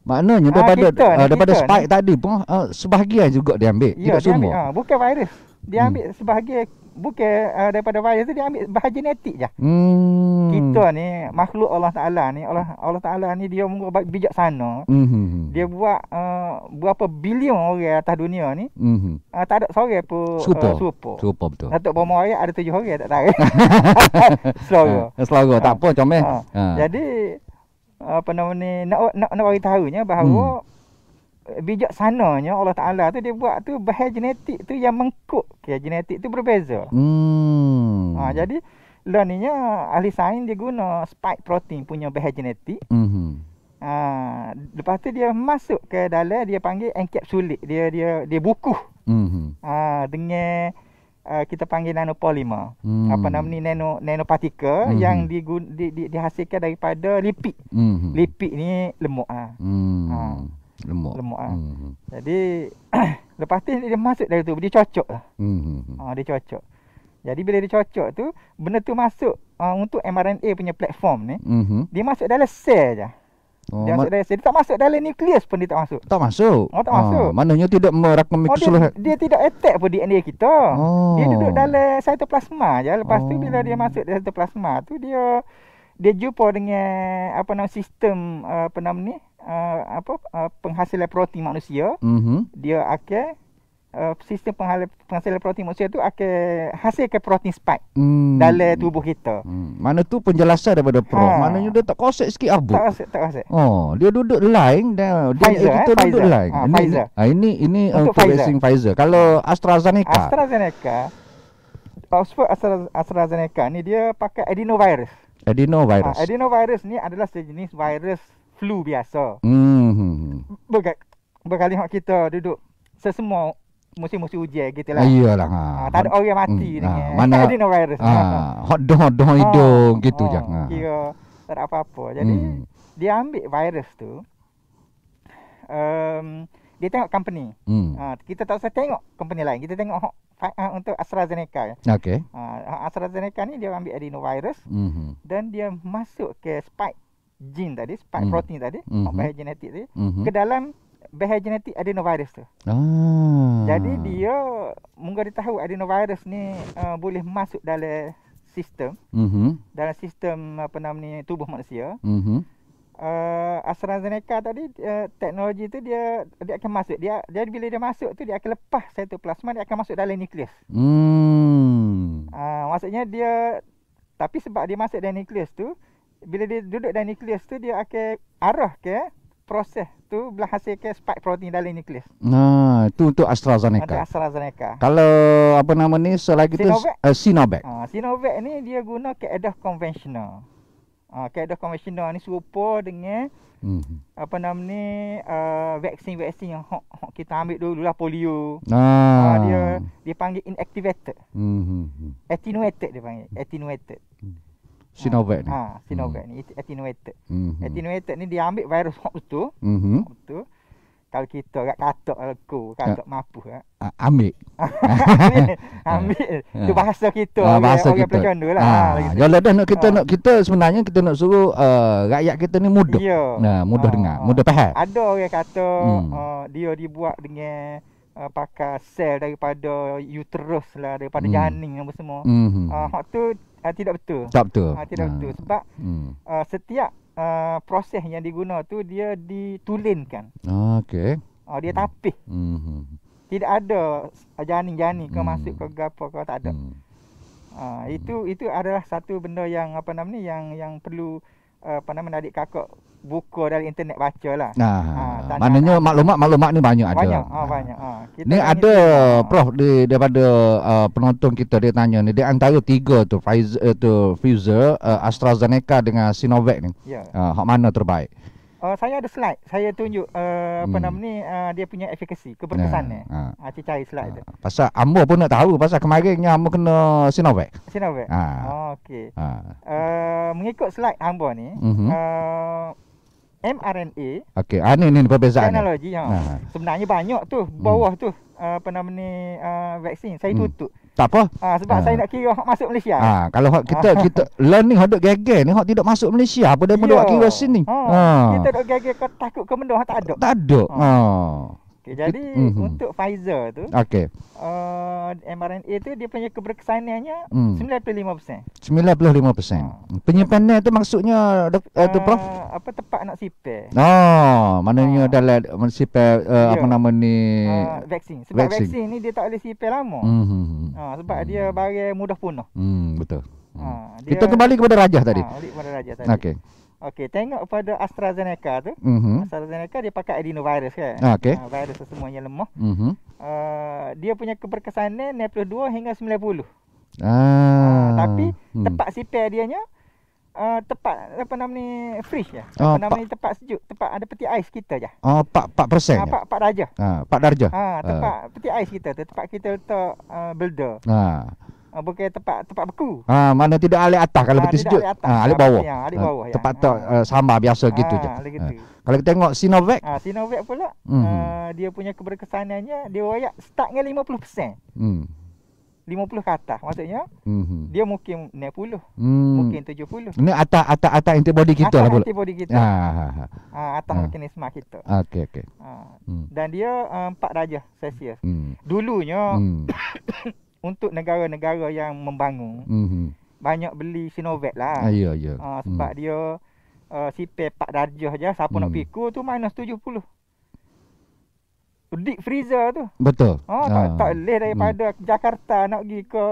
A: Maknanya ah, daripada ha, kita, uh, daripada kita, spike ni. tadi pun uh, sebahagian juga dia ambil. Ya, Tidak dia semua. Ambil, ha,
C: bukan virus. Dia hmm. ambil sebahagian bukan uh, daripada virus tu dia ambil bahagian genetik je. Hmm. Kita ni makhluk Allah Taala ni Allah Allah Taala ni dia mengubah bijak sana.
B: Hmm, hmm, hmm. Dia
C: buat uh, berapa bilion orang atas dunia ni. Hmm. Uh, tak ada seorang pun serupa. Uh, serupa betul. Satu bomo ayat ada tujuh orang tak tahu. Selagu.
A: Selagu tak apa comel. Ha. Ha. Jadi
C: apa nama ni nak nak nak bagi nya bahawa hmm. bijaksananya Allah Taala tu dia buat tu bahan genetik tu yang mengkuk ke genetik tu berbeza.
B: Hmm. Ha,
C: jadi learningnya ahli sains dia guna spike protein punya bahan genetik. Hmm. Ha, lepas tu dia masuk ke dalam dia panggil encapsulate dia dia dia buku. Hmm. Ha, dengan Uh, kita panggil nanopolymer.
B: Hmm. Apa nama
C: ni nano nanopartikel hmm. yang digu, di, di, dihasilkan daripada lipid. Hmm. Lipid ni lemak ah.
B: Hmm. Ha. Ah.
C: Lemak. Lemak ah. Hmm. Jadi lepas tu dia masuk dari tu dia cocok lah. Hmm. Ha, dia cocok. Jadi bila dia cocok tu benda tu masuk uh, untuk mRNA punya platform ni. Hmm. hmm. Dia masuk dalam sel je. Hmm. Oh, dia, dia, dia tak masuk dalam nukleus, pun dia tak masuk. Tak
A: masuk. Oh tak oh, masuk. Ah, maknanya tidak merakam oh, keseluruhan.
C: Dia, dia tidak attack pun DNA kita. Oh. Dia duduk dalam cytoplasma je. Lepas oh. tu bila dia oh. masuk dalam cytoplasma tu dia dia jumpa dengan apa nama sistem apa nama ni? Uh, apa uh, ah, penghasilan protein manusia. Mm-hmm. Dia akan okay, uh, sistem penghala, penghasilan protein manusia tu akan ke protein spike hmm. dalam tubuh kita. Hmm.
A: Mana tu penjelasan daripada pro? Ha. Maknanya
C: dia tak kosek sikit abu. Ah, tak kosek, tak kosek.
A: Oh, dia duduk lain dan dia Pfizer, eh, kita eh, duduk lain. Ha, ini, Ha, ini ini untuk uh, Pfizer. Pfizer. Kalau AstraZeneca.
C: AstraZeneca. Oxford Astra, AstraZeneca ni dia pakai adenovirus.
A: Adenovirus. Ha,
C: adenovirus ni adalah sejenis virus flu biasa.
A: Hmm. hmm, hmm.
C: Berkali-kali kita duduk sesemua musim-musim ujian gitu lah. Iyalah.
A: Ha. ha tak ada orang mati hmm, ni. ha, Mana tak ada no virus. Ha, hot dog, hot dog oh, hidung ha, gitu ha, je. Ha. Kira
C: tak ada apa-apa. Jadi hmm. dia ambil virus tu. Um, dia tengok company. Hmm. Ha, kita tak usah tengok company lain. Kita tengok hot ha, untuk AstraZeneca. Okey. Ha, ha, AstraZeneca ni dia ambil adenovirus mm dan dia masuk ke spike gene tadi, spike mm-hmm. protein tadi, mm-hmm. bahaya genetik tadi mm-hmm. ke dalam bahaya genetik adenovirus tu.
B: Ah. Jadi dia
C: mungkin dia tahu adenovirus ni uh, boleh masuk dalam sistem. Mm-hmm. Dalam sistem apa namanya tubuh manusia. Mm-hmm. Uh, AstraZeneca tadi uh, teknologi tu dia dia akan masuk dia dia bila dia masuk tu dia akan lepas satu plasma dia akan masuk dalam nukleus. Hmm. Uh, maksudnya dia tapi sebab dia masuk dalam nukleus tu bila dia duduk dalam nukleus tu dia akan arah ke proses tu menghasilkan spike protein dalam nukleus.
A: Nah, itu untuk AstraZeneca. Ada AstraZeneca. Kalau apa nama ni selagi tu Sinovac. Uh, Sinovac. Uh,
C: Sinovac ni dia guna keadaan konvensional. Uh, ah, keadaan konvensional ni serupa dengan Hmm. Apa nama ni uh, vaksin-vaksin yang hok, hok kita ambil dulu lah polio.
A: Ah. Uh, dia
C: dia panggil inactivated. Hmm. Attenuated dia panggil. Attenuated. Hmm.
A: Sinovac ni. Ha, Sinovac hmm.
C: ni attenuated.
A: Hmm. Attenuated
C: ni dia ambil virus hok tu. Hmm. tu. Kalau kita kat katok leku, katok uh, mampu ha?
A: ambil. ambil. Ya. Itu ya. bahasa kita. Ha, bahasa orang kita. Orang lah. Ha, lah dah nak kita ha. nak kita sebenarnya kita nak suruh uh, rakyat kita ni mudah. Ya. Nah, mudah ha, dengar, ha. mudah faham.
C: Ada orang kata hmm. uh, dia dibuat dengan uh, pakai sel daripada uterus lah daripada hmm. janin apa semua. Hmm. Uh, hmm, hmm. tu Uh, tidak betul. Tak betul. Uh, tidak uh. betul sebab hmm. uh, setiap uh, proses yang diguna tu dia ditulinkan. Okey. uh, dia tapih. Hmm. Tidak ada janin-janin ke hmm. masuk ke gapo ke tak ada. Hmm. Uh, itu itu adalah satu benda yang apa namanya yang yang perlu uh, apa namanya adik kakak buku dari internet baca lah. Nah,
A: ah, ha maknanya maklumat-maklumat ni banyak, ada. Banyak, ha,
C: banyak.
B: Ha,
A: kita ni ada tanya. prof di, daripada uh, penonton kita dia tanya ni di antara tiga tu Pfizer uh, tu Pfizer, uh, AstraZeneca dengan Sinovac ni. Ya. Uh, mana terbaik?
C: Uh, saya ada slide. Saya tunjuk uh, apa hmm. nama ni uh, dia punya efikasi, keberkesannya. Ha. Ha. cari slide ha. tu.
A: Pasal Ambo pun nak tahu pasal kemarin yang Ambo kena Sinovac. Sinovac. Ha. Oh, okey. Ha.
C: Uh, mengikut slide Ambo ni, uh-huh. uh, mRNA.
A: Okey, ah, ini ni perbezaan. Teknologi yang ha. ha.
C: sebenarnya banyak tu bawah hmm. tu eh, apa nama ni uh, vaksin. Saya hmm. tutup. Hmm.
A: Tak apa. Ah, sebab ha. saya nak
C: kira hak masuk Malaysia. Ah,
A: kalau hak kita kita learning hak dok ni hak tidak masuk Malaysia. Apa dia mendok kira sini? Ha. ha. Kita dok
C: gegel kau takut ke benda tak ada. Tak ada. Ha. ha. Okay, eh, jadi mm-hmm. untuk Pfizer tu okay. uh, eh, mRNA tu dia punya keberkesanannya mm. 95%.
A: 95%. Penyimpanan tu maksudnya uh, tu prof
C: apa tempat nak sipir.
A: Oh, maknanya uh. Ah. dalam sipir uh, yeah. apa nama ni uh, vaksin. Sebab vaksin. vaksin
C: ni dia tak boleh sipir lama. Mm-hmm. Uh, sebab mm dia hmm. barang mudah punah.
A: Mm, betul.
C: Uh, dia, Kita kembali kepada rajah tadi. Uh, kepada rajah tadi. Okay. Okey, tengok pada AstraZeneca tu. Mm-hmm. AstraZeneca dia pakai adenovirus kan. Ah, okay. ha, ah, virus semuanya lemah. Mm-hmm. Uh, dia punya keberkesanan 92 hingga 90.
B: Ah. Uh,
A: tapi hmm. tempat
C: sipir dia nya uh, tempat apa nama ni fridge ya. Oh, apa nama ni tempat sejuk, tepat ada peti ais kita je.
A: Oh, 4 4%. Ah, uh, 4 4 darjah. Ah, uh, 4 darjah. Ah, uh, tempat uh.
C: peti ais kita tu, tepat kita letak uh, belder. Ah. Ah bukan tempat tempat beku.
A: Ha mana tidak alih atas kalau ah, betul sejuk. Ha ah, alih bawah. Ya, bawah ya. Tempat ah. Ha. tak uh, eh, sama biasa ah, gitu je. Ah. Kalau kita tengok Sinovac.
C: Ah Sinovac pula mm-hmm. uh, dia punya keberkesanannya dia royak start dengan 50%. Hmm. 50 ke atas maksudnya. Mm-hmm. Dia mungkin 90. Mm. Mungkin 70. Ini
A: atas atas atas antibody kita lah atas lah pula. Antibody kita. Ha ah,
C: ha ha. atas ah. mekanisme kita. Okey okey. Ah. Mm. Dan dia uh, eh, 4 darjah Celsius. Mm. Dulunya mm. untuk negara-negara yang membangun mm-hmm. banyak beli Sinovac lah ah, yeah, ya, ya. yeah. Uh, sebab mm. dia uh, sipir 4 darjah je siapa mm. nak hmm. pergi tu minus 70 deep freezer tu.
A: Betul. Oh, tak, ha. tak leh daripada
C: hmm. Jakarta nak pergi ke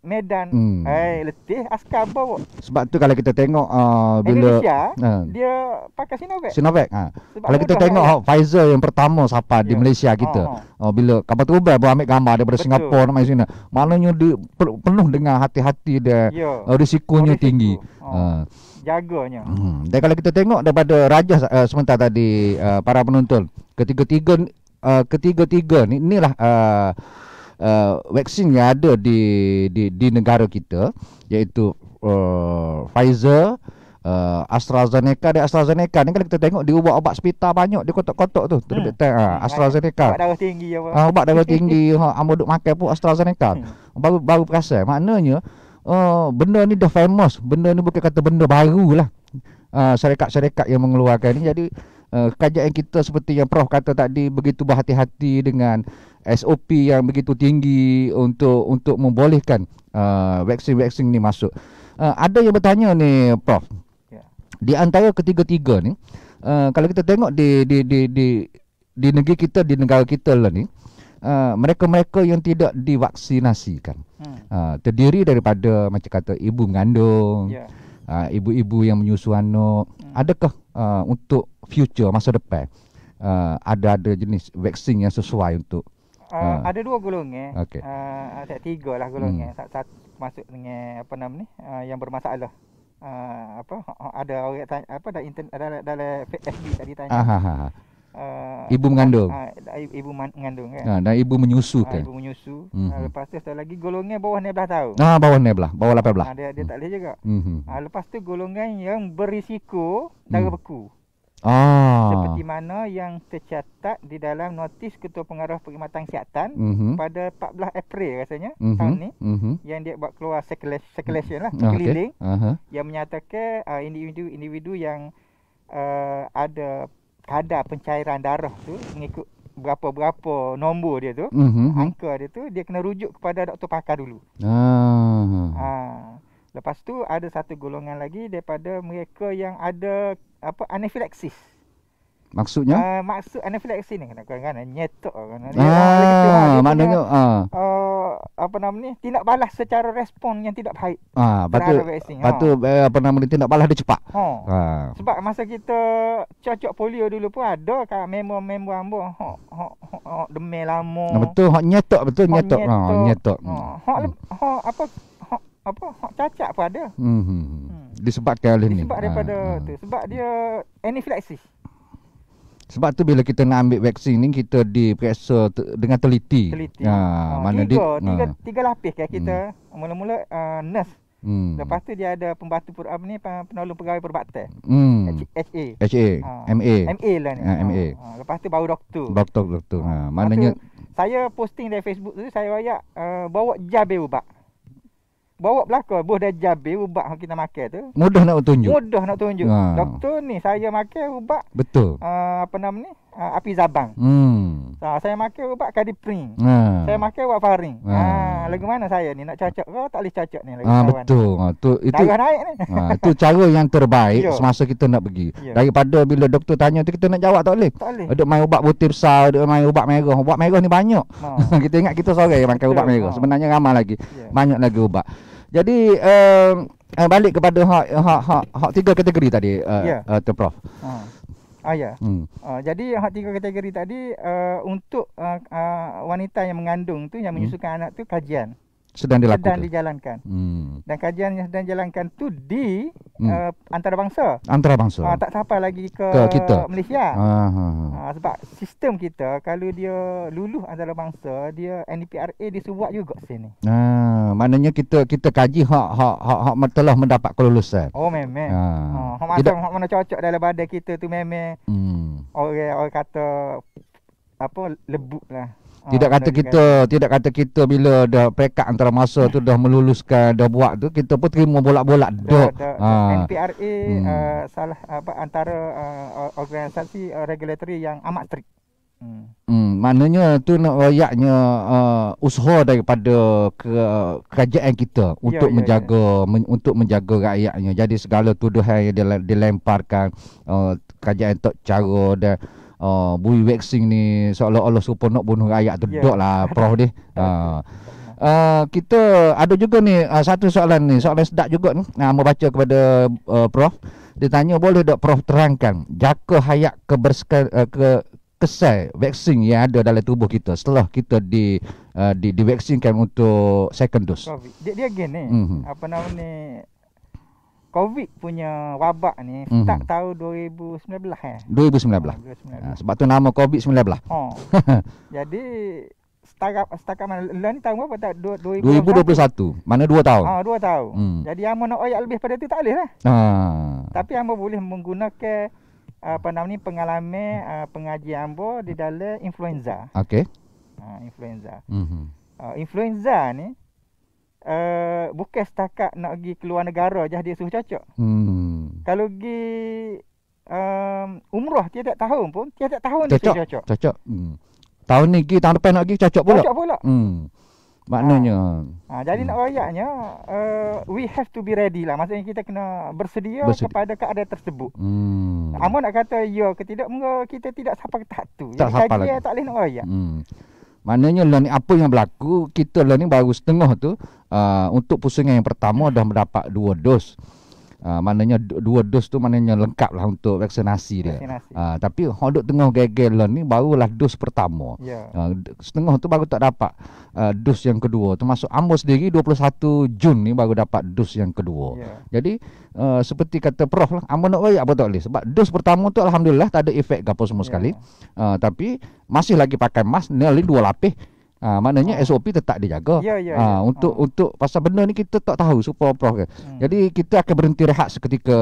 C: Medan. Hmm. Eh, letih askar bawa.
A: Sebab tu kalau kita tengok uh, bila Indonesia, uh,
C: dia pakai Sinovac. Sinovac.
A: Ha. Kalau kita tengok oh, Pfizer yang pertama siapa yeah. di ya. Malaysia kita. Oh, oh. oh bila kapal terbang pun ambil gambar daripada Betul. Singapura nak sini. Maknanya dia penuh dengan hati-hati dia yeah. Ya. risikonya, oh, risikonya tinggi. Ha. Oh. Uh
C: jaganya. Hmm.
A: Dan kalau kita tengok daripada raja uh, sementara tadi uh, para penonton, ketiga-tiga uh, ketiga-tiga ni inilah uh, uh, vaksin yang ada di di di negara kita iaitu uh, Pfizer uh, AstraZeneca dan AstraZeneca ni kalau kita tengok di buat ubat spital banyak di kotak-kotak tu hmm. ha, AstraZeneca ubat darah
C: tinggi apa ha, ah, ubat darah tinggi ha,
A: ambo duk makan pun AstraZeneca hmm. baru baru perasan maknanya uh, benda ni dah famous benda ni bukan kata benda barulah uh, syarikat-syarikat yang mengeluarkan ni jadi uh, kajian kita seperti yang prof kata tadi begitu berhati-hati dengan SOP yang begitu tinggi untuk untuk membolehkan uh, vaksin-vaksin ni masuk. Uh, ada yang bertanya ni prof. Ya. Di antara ketiga-tiga ni, uh, kalau kita tengok di di di di di negeri kita di negara kita lah ni Uh, mereka-mereka yang tidak divaksinasikan hmm. uh, terdiri daripada macam kata ibu mengandung yeah. Ya. uh, ibu-ibu yang menyusu anak hmm. adakah uh, untuk future masa depan uh, ada ada jenis vaksin yang sesuai untuk
C: uh, uh, ada dua golongan eh. okay. uh, ah, ada tiga lah golongan hmm. satu, eh. satu masuk dengan apa nama ni uh, yang bermasalah uh, apa ada orang tanya apa ada intern ada dalam FB tadi tanya uh, uh, ibu mengandung uh, ibu, ibu mengandung kan uh,
A: dan ibu menyusu kan ibu
C: menyusu uh-huh. uh, lepas tu satu lagi golongan bawah 18 tahun ah
A: bawah 18 bawah 18 uh, dia dia uh-huh. tak hmm. boleh juga uh-huh. uh,
C: lepas tu golongan yang berisiko darah hmm. uh-huh. beku
A: Ah. Seperti
C: mana yang tercatat di dalam notis Ketua Pengarah Perkhidmatan Kesihatan mm-hmm. pada 14 April rasanya mm-hmm. tahun ni mm-hmm. yang dia buat keluar circulation lah ah, okay. keliling
B: uh-huh. yang
C: menyatakan uh, ah, individu-individu yang uh, ada kadar pencairan darah tu mengikut berapa-berapa nombor dia tu mm-hmm. angka dia tu dia kena rujuk kepada doktor pakar dulu.
A: Ah. Uh.
C: Uh. Lepas tu ada satu golongan lagi daripada mereka yang ada apa anafilaksis.
A: Maksudnya? Uh,
C: maksud anafilaksis ni kena kan kan nyetok kan. Ah, ah maknanya ah. Uh, apa nama ni? Tindak balas secara respon yang tidak baik.
A: Ah, betul. Betul ha. apa nama ni tindak balas dia cepat. Ha. Ah.
C: Sebab masa kita cocok polio dulu pun ada kan memo-memo ambo. Ha ha ha, ha lama. Nah, betul
A: hak nyetok betul nyetok. Ha nyetok.
C: Ha, apa ha apa ha cacat pun ada. Hmm.
A: hmm. hmm. hmm disebabkan oleh ni. Disebab daripada
C: ha. tu ah. sebab dia anaphylaxis.
A: Sebab tu bila kita nak ambil vaksin ni kita diperiksa t- dengan teliti. teliti. Ha, ha mana tiga, dia? Tiga, ha.
C: tiga lapis kan kita hmm. mula-mula uh, nurse. Hmm. Lepas tu dia ada pembantu per apa ni penolong pegawai perubatan.
A: Hmm. HA. HA. Ha. MA. MA lah ni. Ha, MA. Ha.
C: Lepas tu baru doktor.
A: Doktor doktor. Ha, ha. maknanya
C: saya posting dari Facebook tu saya bayar uh, bawa jabe ubat bawa belakang bus dah jabe ubat yang kita makan tu
A: mudah nak tunjuk
C: mudah nak tunjuk ha. doktor ni saya makan ubat betul uh, apa nama ni uh, api zabang.
A: Hmm.
C: Ah, ha, saya makan ubat kadi pring. Ha. Saya makan ubat faring. Ha. ha. Ah, lagi mana saya ni nak cacat ke tak boleh cacat ni lagi. Ha, betul.
A: Ha, tu, itu, Darah naik ni. Ha, itu cara yang terbaik Yo. semasa kita nak pergi. Yo. Daripada bila doktor tanya tu kita nak jawab tak boleh. Tak boleh. Duk main ubat butir besar, duk main ubat merah. Ubat merah ni banyak. Ha. kita ingat kita sorang yang makan ubat merah. Ha. Sebenarnya ramai lagi. Yeah. Banyak lagi ubat. Jadi um, balik kepada hak hak hak tiga kategori tadi uh, eh, yeah. uh, tu prof.
C: Ha. Ah ya. Hmm. Ah, jadi hak tiga kategori tadi uh, untuk uh, uh, wanita yang mengandung tu yang menyusukan hmm. anak tu kajian sedang dilakukan sedang dijalankan hmm. dan kajian yang sedang dijalankan tu di hmm. uh, antarabangsa
A: antarabangsa uh, tak
C: sampai lagi ke, ke kita Malaysia uh,
A: uh, uh. Uh,
C: sebab sistem kita kalau dia luluh antarabangsa dia NPRA dia buat juga sini
A: uh, maknanya kita kita kaji hak hak hak, hak telah mendapat kelulusan oh memang uh. uh, hak, hak
C: mana cocok dalam badan kita tu memang
A: hmm.
C: orang orang kata apa lebuk lah Oh, tidak kata kita,
A: tidak kata kita bila dah pekat antara masa tu dah meluluskan, dah buat tu kita pun terima bolak-bolak dok. Ha. NPRA
C: hmm. uh, salah apa antara uh, organisasi uh, regulatory yang amat strict. Hmm.
A: hmm. Maknanya tu nak rakyatnya uh, usaha daripada ke, kerajaan kita ya, ya, untuk yeah, menjaga yeah, Men, untuk menjaga rakyatnya. Jadi segala tuduhan yang dilemparkan uh, kerajaan tak cara dan Oh, bui waxing ni seolah Allah serupa nak bunuh rakyat tu yeah. lah prof dia. Ha. Uh, kita ada juga ni uh, satu soalan ni soalan sedap juga ni nak uh, baca kepada uh, prof dia tanya boleh tak prof terangkan jaka hayat kebersihan uh, ke kesal vaksin yang ada dalam tubuh kita setelah kita di uh, di divaksinkan untuk second dose.
C: Dia dia again ni eh. mm-hmm. apa nama ni COVID punya wabak ni mhm. start mm. tahun 2019 eh.
A: 2019. 2019. Ha, sebab tu nama COVID 19.
C: Oh. Jadi setakat setakat mana ni tahun berapa tak 2021.
A: 2021. Mana 2 tahun? Ah ha, 2 tahun. Mm.
C: Jadi yang mana oi lebih pada tu tak boleh lah. Ha. Tapi hamba boleh menggunakan apa nama ni pengalaman uh, ah, pengaji hamba di dalam influenza. Okey. Ha, influenza. Mm-hmm. influenza ni Eh, bukan setakat nak pergi keluar negara je dia suhu cocok.
A: Hmm.
C: Kalau pergi um, umrah tiap tahun pun, tiap tahun cocok. dia suhu cocok.
A: Cocok. Hmm. Tahun ni pergi, tahun depan nak pergi, cocok pula. Cocok pula. Hmm. Maknanya.
C: Ha. Ha, jadi hmm. nak rakyatnya, uh, eh, we have to be ready lah. Maksudnya kita kena bersedia, bersedia. kepada keadaan tersebut.
A: Hmm.
C: Amun nak kata ya ke tidak, kita tidak sampai tahap tu. Tak jadi sampai lagi. Tak boleh nak rakyat.
A: Hmm. Maknanya learning apa yang berlaku kita learning baru setengah tu uh, untuk pusingan yang pertama dah mendapat dua dos. Uh, maknanya dua dos tu maknanya lengkap lah untuk vaksinasi dia. Vaksinasi. Uh, tapi orang duduk tengah gegel lah ni barulah dos pertama. Yeah. Ya. Uh, setengah tu baru tak dapat uh, dos yang kedua. Termasuk Ambo sendiri 21 Jun ni baru dapat dos yang kedua. Yeah. Jadi uh, seperti kata Prof lah, Ambo nak bayar apa tak boleh. Sebab dos pertama tu Alhamdulillah tak ada efek apa semua yeah. sekali. Uh, tapi masih lagi pakai mask, nilai dua lapis. Ha, maknanya oh. SOP tetap dijaga. Ya, ya, ha, ya. untuk oh. untuk pasal benda ni kita tak tahu super prof ke. Hmm. Jadi kita akan berhenti rehat seketika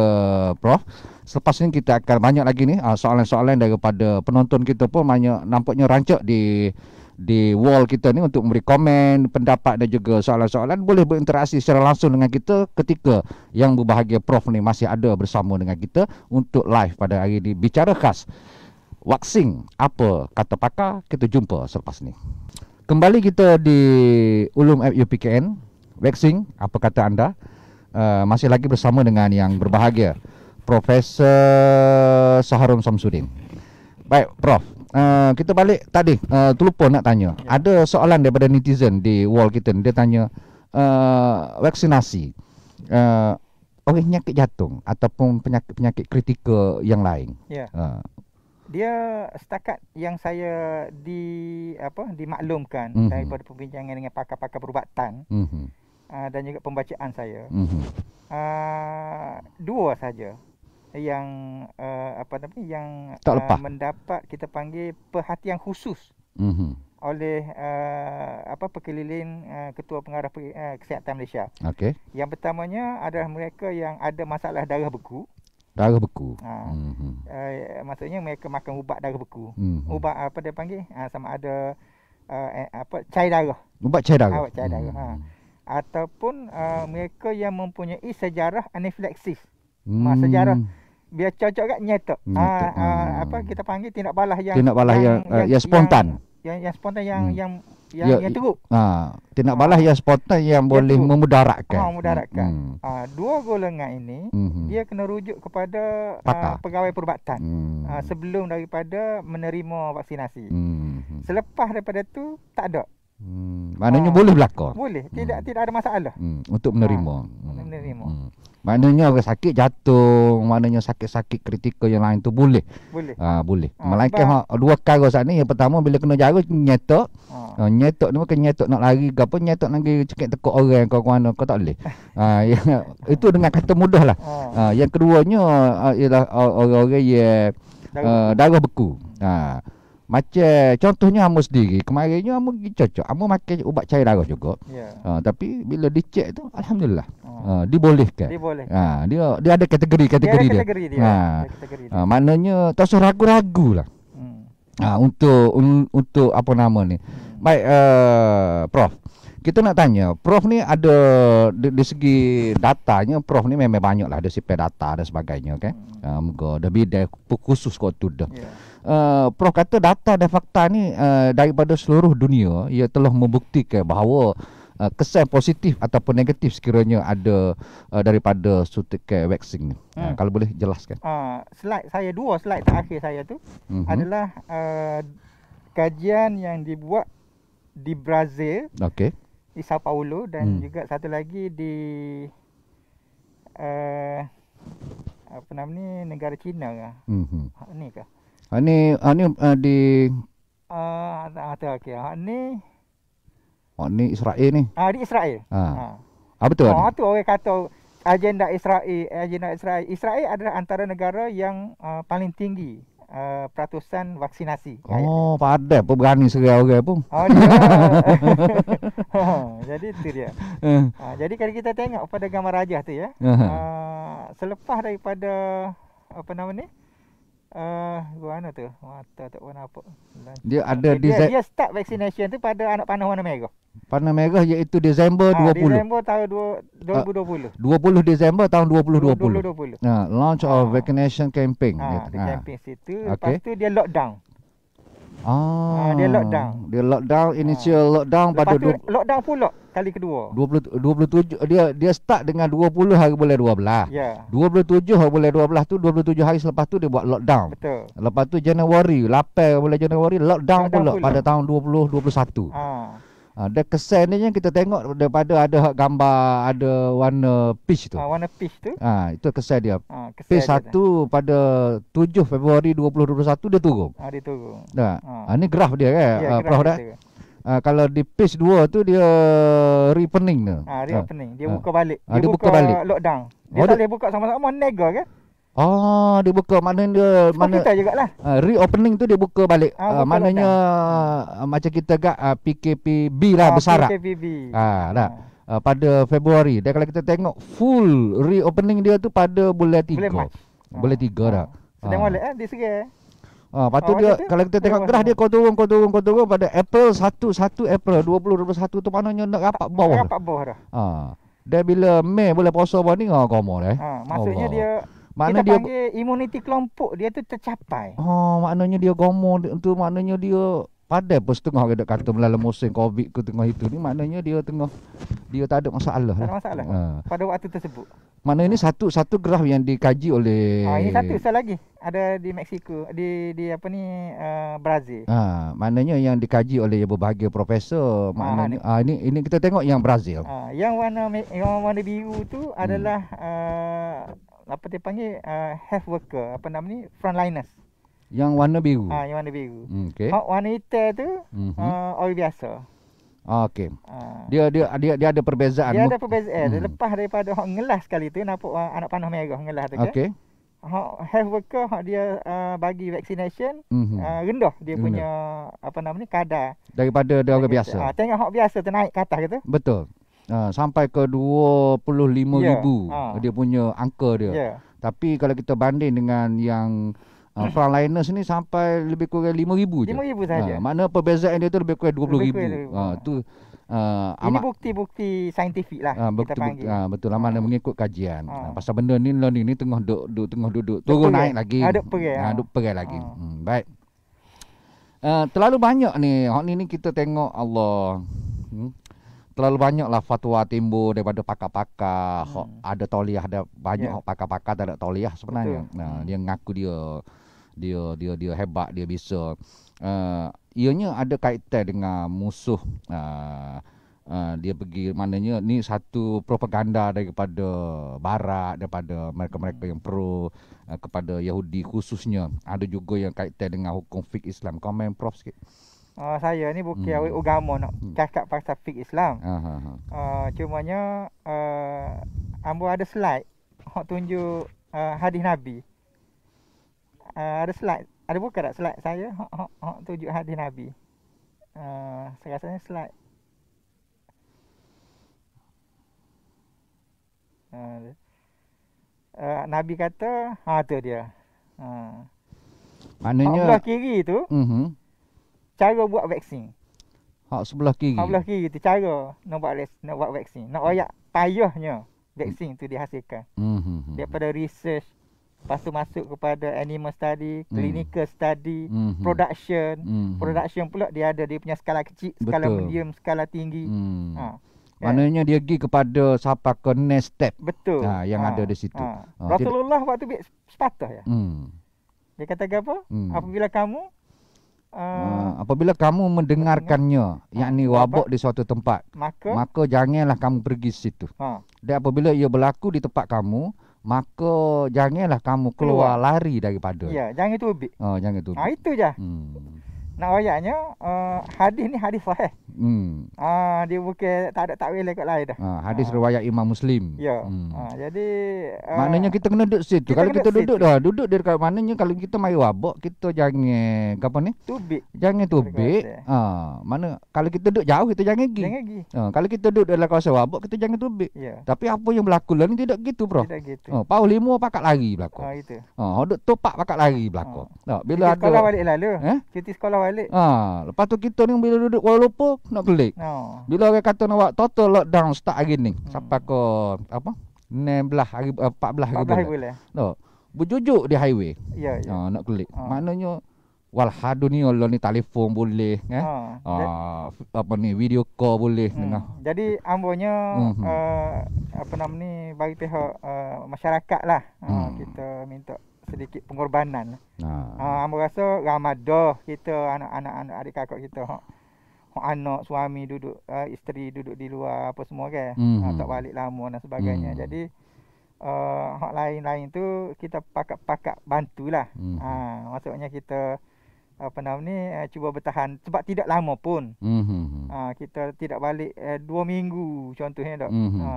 A: prof. Selepas ini kita akan banyak lagi ni ha, soalan-soalan daripada penonton kita pun banyak nampaknya rancak di di wall kita ni untuk memberi komen, pendapat dan juga soalan-soalan boleh berinteraksi secara langsung dengan kita ketika yang berbahagia prof ni masih ada bersama dengan kita untuk live pada hari ini bicara khas waxing apa kata pakar kita jumpa selepas ni kembali kita di Ulum FUPKN Waxing, apa kata anda? Uh, masih lagi bersama dengan yang berbahagia Profesor Saharum Samsudin Baik Prof, uh, kita balik tadi, uh, terlupa nak tanya ya. Ada soalan daripada netizen di wall kita Dia tanya, uh, vaksinasi uh, Orang penyakit jantung ataupun penyakit-penyakit kritikal yang lain ya. Uh,
C: dia setakat yang saya di apa dimaklumkan mm-hmm. daripada perbincangan dengan pakar-pakar perubatan mm-hmm. uh, dan juga pembacaan saya mm-hmm. uh, dua saja yang uh, apa nama yang tak mendapat kita panggil perhatian khusus mm-hmm. oleh uh, apa pekelilin uh, ketua pengarah uh, kesihatan Malaysia. Okey. Yang pertamanya adalah mereka yang ada masalah darah beku.
A: Darah beku. Ha.
C: Uh, uh, maksudnya mereka makan ubat darah beku. Uh-huh. Ubat apa dia panggil? Uh, sama ada uh, eh, apa cair darah.
A: Ubat cair darah. Ah, ubat cair darah. Uh-huh.
C: Ha. Mhm. Ataupun uh, mereka yang mempunyai sejarah anafilaksis.
A: Hmm. sejarah
C: biar cocok kat nyetok. Uh, uh, uh, apa kita panggil tindak balas yang tindak
A: balas yang yang, uh, yang, yang spontan.
C: Yang, yang spontan yang uh yang yang, ya, yang ya, teruk.
A: Ha, dia nak balas ha, yang spontan yang ya, boleh teruk. memudaratkan. Ha, memudaratkan. Hmm.
C: Ha, dua golongan ini hmm. dia kena rujuk kepada uh, pegawai perubatan hmm. ha, sebelum daripada menerima vaksinasi. Hmm. Selepas daripada tu tak ada.
A: Hmm. Maknanya ha, boleh berlaku. Boleh.
C: Tidak hmm. tidak ada masalah. Hmm.
A: untuk menerima.
C: Ha, menerima. Hmm.
A: Maknanya orang sakit jatuh, maknanya sakit-sakit kritikal yang lain tu boleh. Boleh. Ha, boleh. Ha, Melainkan ha, dua cara saat ni. Yang pertama bila kena jaga nyetok. Ha. ha nyetok ni bukan nyetok nak lari gapo apa nyetok lagi cekik tekuk orang kau kau kau tak boleh. ha, ya, itu dengan kata mudah lah. Ha. ha yang keduanya ialah orang-orang yang darah, uh, darah beku. Ha. Macam contohnya Amu sendiri Kemarinnya Amu pergi cocok Amu makan ubat cair darah juga yeah. Ha, uh, Tapi bila dicek tu Alhamdulillah oh. uh, Dibolehkan uh, dia, dia ada kategori-kategori dia ada kategori dia, dia. Uh, kategori dia. Uh, Maknanya Tak usah ragu-ragu lah hmm. uh, untuk, un, untuk apa nama ni hmm. Baik uh, Prof kita nak tanya, Prof ni ada di, di segi datanya, Prof ni memang banyak lah, ada sipir data dan sebagainya, okay? Hmm. Um, go, ada bidang khusus kau tu dah. Yeah uh, Prof kata data dan fakta ni uh, daripada seluruh dunia ia telah membuktikan bahawa uh, kesan positif ataupun negatif sekiranya ada uh, daripada suntikan vaksin ni. Hmm. Uh, kalau boleh jelaskan.
C: Uh, slide saya dua slide terakhir saya tu uh-huh. adalah uh, kajian yang dibuat di Brazil. Okey. Di Sao Paulo dan hmm. juga satu lagi di uh, apa nama ni negara China ke? Mhm. Ha, ni ke?
A: Ha ni ha ni uh, di
C: ah uh, ada okey. Ha ni
A: Ha ni Israel ni.
C: Ah di Israel. Ha. Ha betul. Ha tu orang kata agenda Israel, agenda Israel. Israel adalah antara negara yang uh, paling tinggi uh, peratusan vaksinasi. Oh,
A: padah pun berani serang orang pun. Oh,
C: jadi itu dia. Uh. Ha, jadi kalau kita tengok pada gambar rajah tu ya. Uh-huh. Uh, selepas daripada apa nama ni? Uh, Uh, ah, warna tu? Mata tak warna apa? Lantai. Dia ada dia, dia, start vaccination tu pada anak panah warna merah.
A: Panah merah iaitu Disember ha, ah, 20. Disember
C: tahun 2020. 20
A: ah, Disember tahun 2020. 2020. Ha, launch of vaccination campaign. Ha, ha. campaign situ. Okay. Lepas tu
C: dia lockdown.
A: Ah, ah, dia lockdown. Dia lockdown initial ah. lockdown Lepas pada tu,
C: lockdown pula kali kedua.
A: 20 27 dia dia start dengan 20 hari bulan 12. Ya. Yeah. 27 hari bulan 12 tu 27 hari selepas tu dia buat lockdown. Betul. Lepas tu Januari, 8 bulan Januari lockdown, lockdown pula, pula pada tahun 2021. Ah. Ha, dia kesan dia yang kita tengok daripada ada gambar ada warna peach
C: tu. Ha, warna peach tu.
A: Ha, itu kesan dia. Ha, kesan peach dia 1 tu. pada 7 Februari 2021 dia turun. Ha, dia turun. Ha. ha. ni graf dia kan. Ya, graf uh, dia. Ha, kalau di page 2 tu dia reopening tu. Ha, reopening. Dia buka balik. Dia, ha, dia buka, buka, balik.
C: lockdown. Dia oh, tak dia... boleh buka sama-sama. Nega ke?
A: Oh, dia buka maknanya dia Spotify mana kita jugaklah. Uh, ah, reopening tu dia buka balik. Ah, uh, maknanya uh, macam kita gak uh, PKPB lah ah, besar. Lah. PKPB. Ah, uh, dah. Uh, pada Februari. Dan kalau kita tengok full reopening dia tu pada bulan 3. Bulan, bulan 3 dah. Uh, uh. Sedang boleh eh di segi. Eh. Ah, uh, tu oh, dia itu? kalau kita tengok gerah dia kau turun kau turun kau turun pada April 1 1 April 2021 tu maknanya nak rapat bawah. Rapat bawah dah. Ah. Uh. Dan bila Mei boleh puasa bawah ni kau komo eh. Ha, uh, maksudnya Allah.
C: dia mana dia panggil imuniti kelompok dia tu tercapai.
A: Oh, maknanya dia gomong tu maknanya dia padah pun setengah dia kata melalui musim Covid ke tengah itu ni maknanya dia tengah dia tak ada masalah. Tak ada lah. masalah. Lah.
C: Pada waktu tersebut.
A: Mana ini satu satu graf yang dikaji oleh Ah oh, ini satu satu
C: lagi ada di Mexico di di apa ni uh, Brazil.
A: Ha maknanya yang dikaji oleh berbagai profesor ah, maknanya ah, ini ini kita tengok yang Brazil.
C: Ah yang warna yang warna biru tu hmm. adalah hmm. uh, apa dia panggil uh, health worker apa nama ni frontliners
A: yang warna biru ah uh, yang warna biru hmm, okey hak
C: warna hitam tu uh-huh. uh, orang biasa ah, okay uh. Ah.
A: dia, dia dia dia ada perbezaan dia ada perbezaan hmm.
C: lepas daripada hak ngelas sekali tu nampak uh, anak panah merah ngelas tu kan? okey hak health worker hak dia uh, bagi vaccination uh-huh. uh, rendah dia rendah. punya apa nama ni kadar
A: daripada dia orang biasa uh,
C: tengok hak biasa tu naik ke atas gitu
A: betul Ha, sampai ke 25 ribu yeah. ha. dia punya angka dia. Yeah. Tapi kalau kita banding dengan yang uh, frontliners ni sampai lebih kurang 5 ribu je. 5 ribu sahaja. Ha, mana perbezaan dia tu lebih kurang 20 lebih ribu. Ha, uh, Ini
C: bukti-bukti saintifik lah ha, bukti, kita panggil.
A: Ha, betul lah mana ha. mengikut kajian. Ha. Ha, pasal benda ni learning ni tengah duduk, duduk tengah duduk. Turun duk naik lagi. Duduk perai. Ha, duduk perai ha. lagi. Ha. Hmm, baik. Uh, terlalu banyak ni. Hak ni ni kita tengok Allah. Hmm? terlalu banyak lah fatwa timbul daripada pakar-pakar hmm. ada toliah ada banyak yeah. pakar-pakar ada toliah sebenarnya Betul. nah hmm. dia ngaku dia dia dia dia hebat dia bisa uh, ianya ada kaitan dengan musuh uh, Uh, dia pergi maknanya ni satu propaganda daripada barat daripada mereka-mereka yang pro uh, kepada Yahudi khususnya ada juga yang kaitan dengan hukum fik Islam komen prof sikit
C: Uh, saya ni bukan hmm. agama nak hmm. cakap pasal fik Islam. Ah, ha ha ha. cumanya uh, ambo ada slide nak tunjuk uh, hadis Nabi. Uh, ada slide, ada buka tak slide saya nak tunjuk hadis Nabi. Uh, saya slide Uh, Nabi kata, ha tu dia. Ha. Maknanya Allah kiri tu. Mhm. Uh-huh cara buat vaksin. Hak
A: sebelah kiri. Hak sebelah
C: kiri tu cara nak buat nak buat vaksin. Nak royak payahnya vaksin tu dihasilkan. mm Daripada research Lepas masuk kepada animal study, mm. clinical study, hmm production. hmm Production pula dia ada dia punya skala kecil, skala medium, skala tinggi. Mm. Ha.
A: Kan? Maknanya dia pergi kepada siapa ke next step.
C: Betul. Ha, yang ha. ada di situ. Ha. ha Rasulullah waktu tu sepatah ya. Mm. Dia kata apa? Mm. Apabila kamu Oh.
A: Ah, apabila kamu mendengarkannya uh, ni ah. wabok di suatu tempat
C: maka maka
A: janganlah kamu pergi situ uh, dan apabila ia berlaku di tempat kamu maka janganlah kamu keluar, keluar. lari daripada ya jangan itu uh, jangan itu ha, itu je hmm
C: nak wayaknya uh, eh, hadis ni hadis sahih. Hmm. Ah uh, dia bukan tak ada takwil lekat lain dah.
A: Ha, hadis uh. riwayat Imam Muslim.
C: Ya. Hmm. Uh, jadi uh, maknanya
A: kita kena duduk situ. Kita kalau kita duduk dah, duduk dia dekat maknanya kalau kita mai wabak kita jangan apa ni? Tubik. Jangan tubik. Ha, uh, mana kalau kita duduk jauh kita jangan gi. Jangan gi. Uh, kalau kita duduk dalam kawasan wabak kita jangan tubik. Ya. Tapi apa yang berlaku lah ni
C: tidak gitu, Bro. Tidak gitu. Uh,
A: Paul limo pakat lari berlaku. Ha uh, itu. Ha, uh, duduk topak pakat lari berlaku. Uh. bila kita ada Kalau balik lalu. Eh?
C: Kita sekolah balik. Ha,
A: lepas tu kita ni bila duduk Kuala Lumpur nak klik. Ha. Oh. Bila orang kata nak buat total lockdown start hari ni. Hmm. Sampai ke apa? 16 hari uh, eh, 14 hari boleh. Tak. Berjujuk di highway. Yeah. ya. Ha, nak klik.
C: Ha. Maknanya
A: wal hadunia lo ni telefon boleh kan eh? ha. uh, apa ni video call boleh hmm. dengar
C: jadi ambonya uh mhm. eh, uh, apa nama ni bagi pihak uh, masyarakat lah uh, kita minta sedikit pengorbanan.
A: Ha.
B: Ha,
C: hamba rasa Ramadhan kita anak-anak adik kakak kita. Anak suami duduk uh, isteri duduk di luar apa semua kan. Mm. Ha, hmm. tak balik lama dan sebagainya. Mm. Jadi uh, ha, hak lain-lain tu kita pakat-pakat bantulah. Mm. Ha maksudnya kita apa nama ni ha, cuba bertahan sebab tidak lama pun.
B: Mm.
C: Ha, kita tidak balik uh, dua minggu contohnya dak. Mm. Ha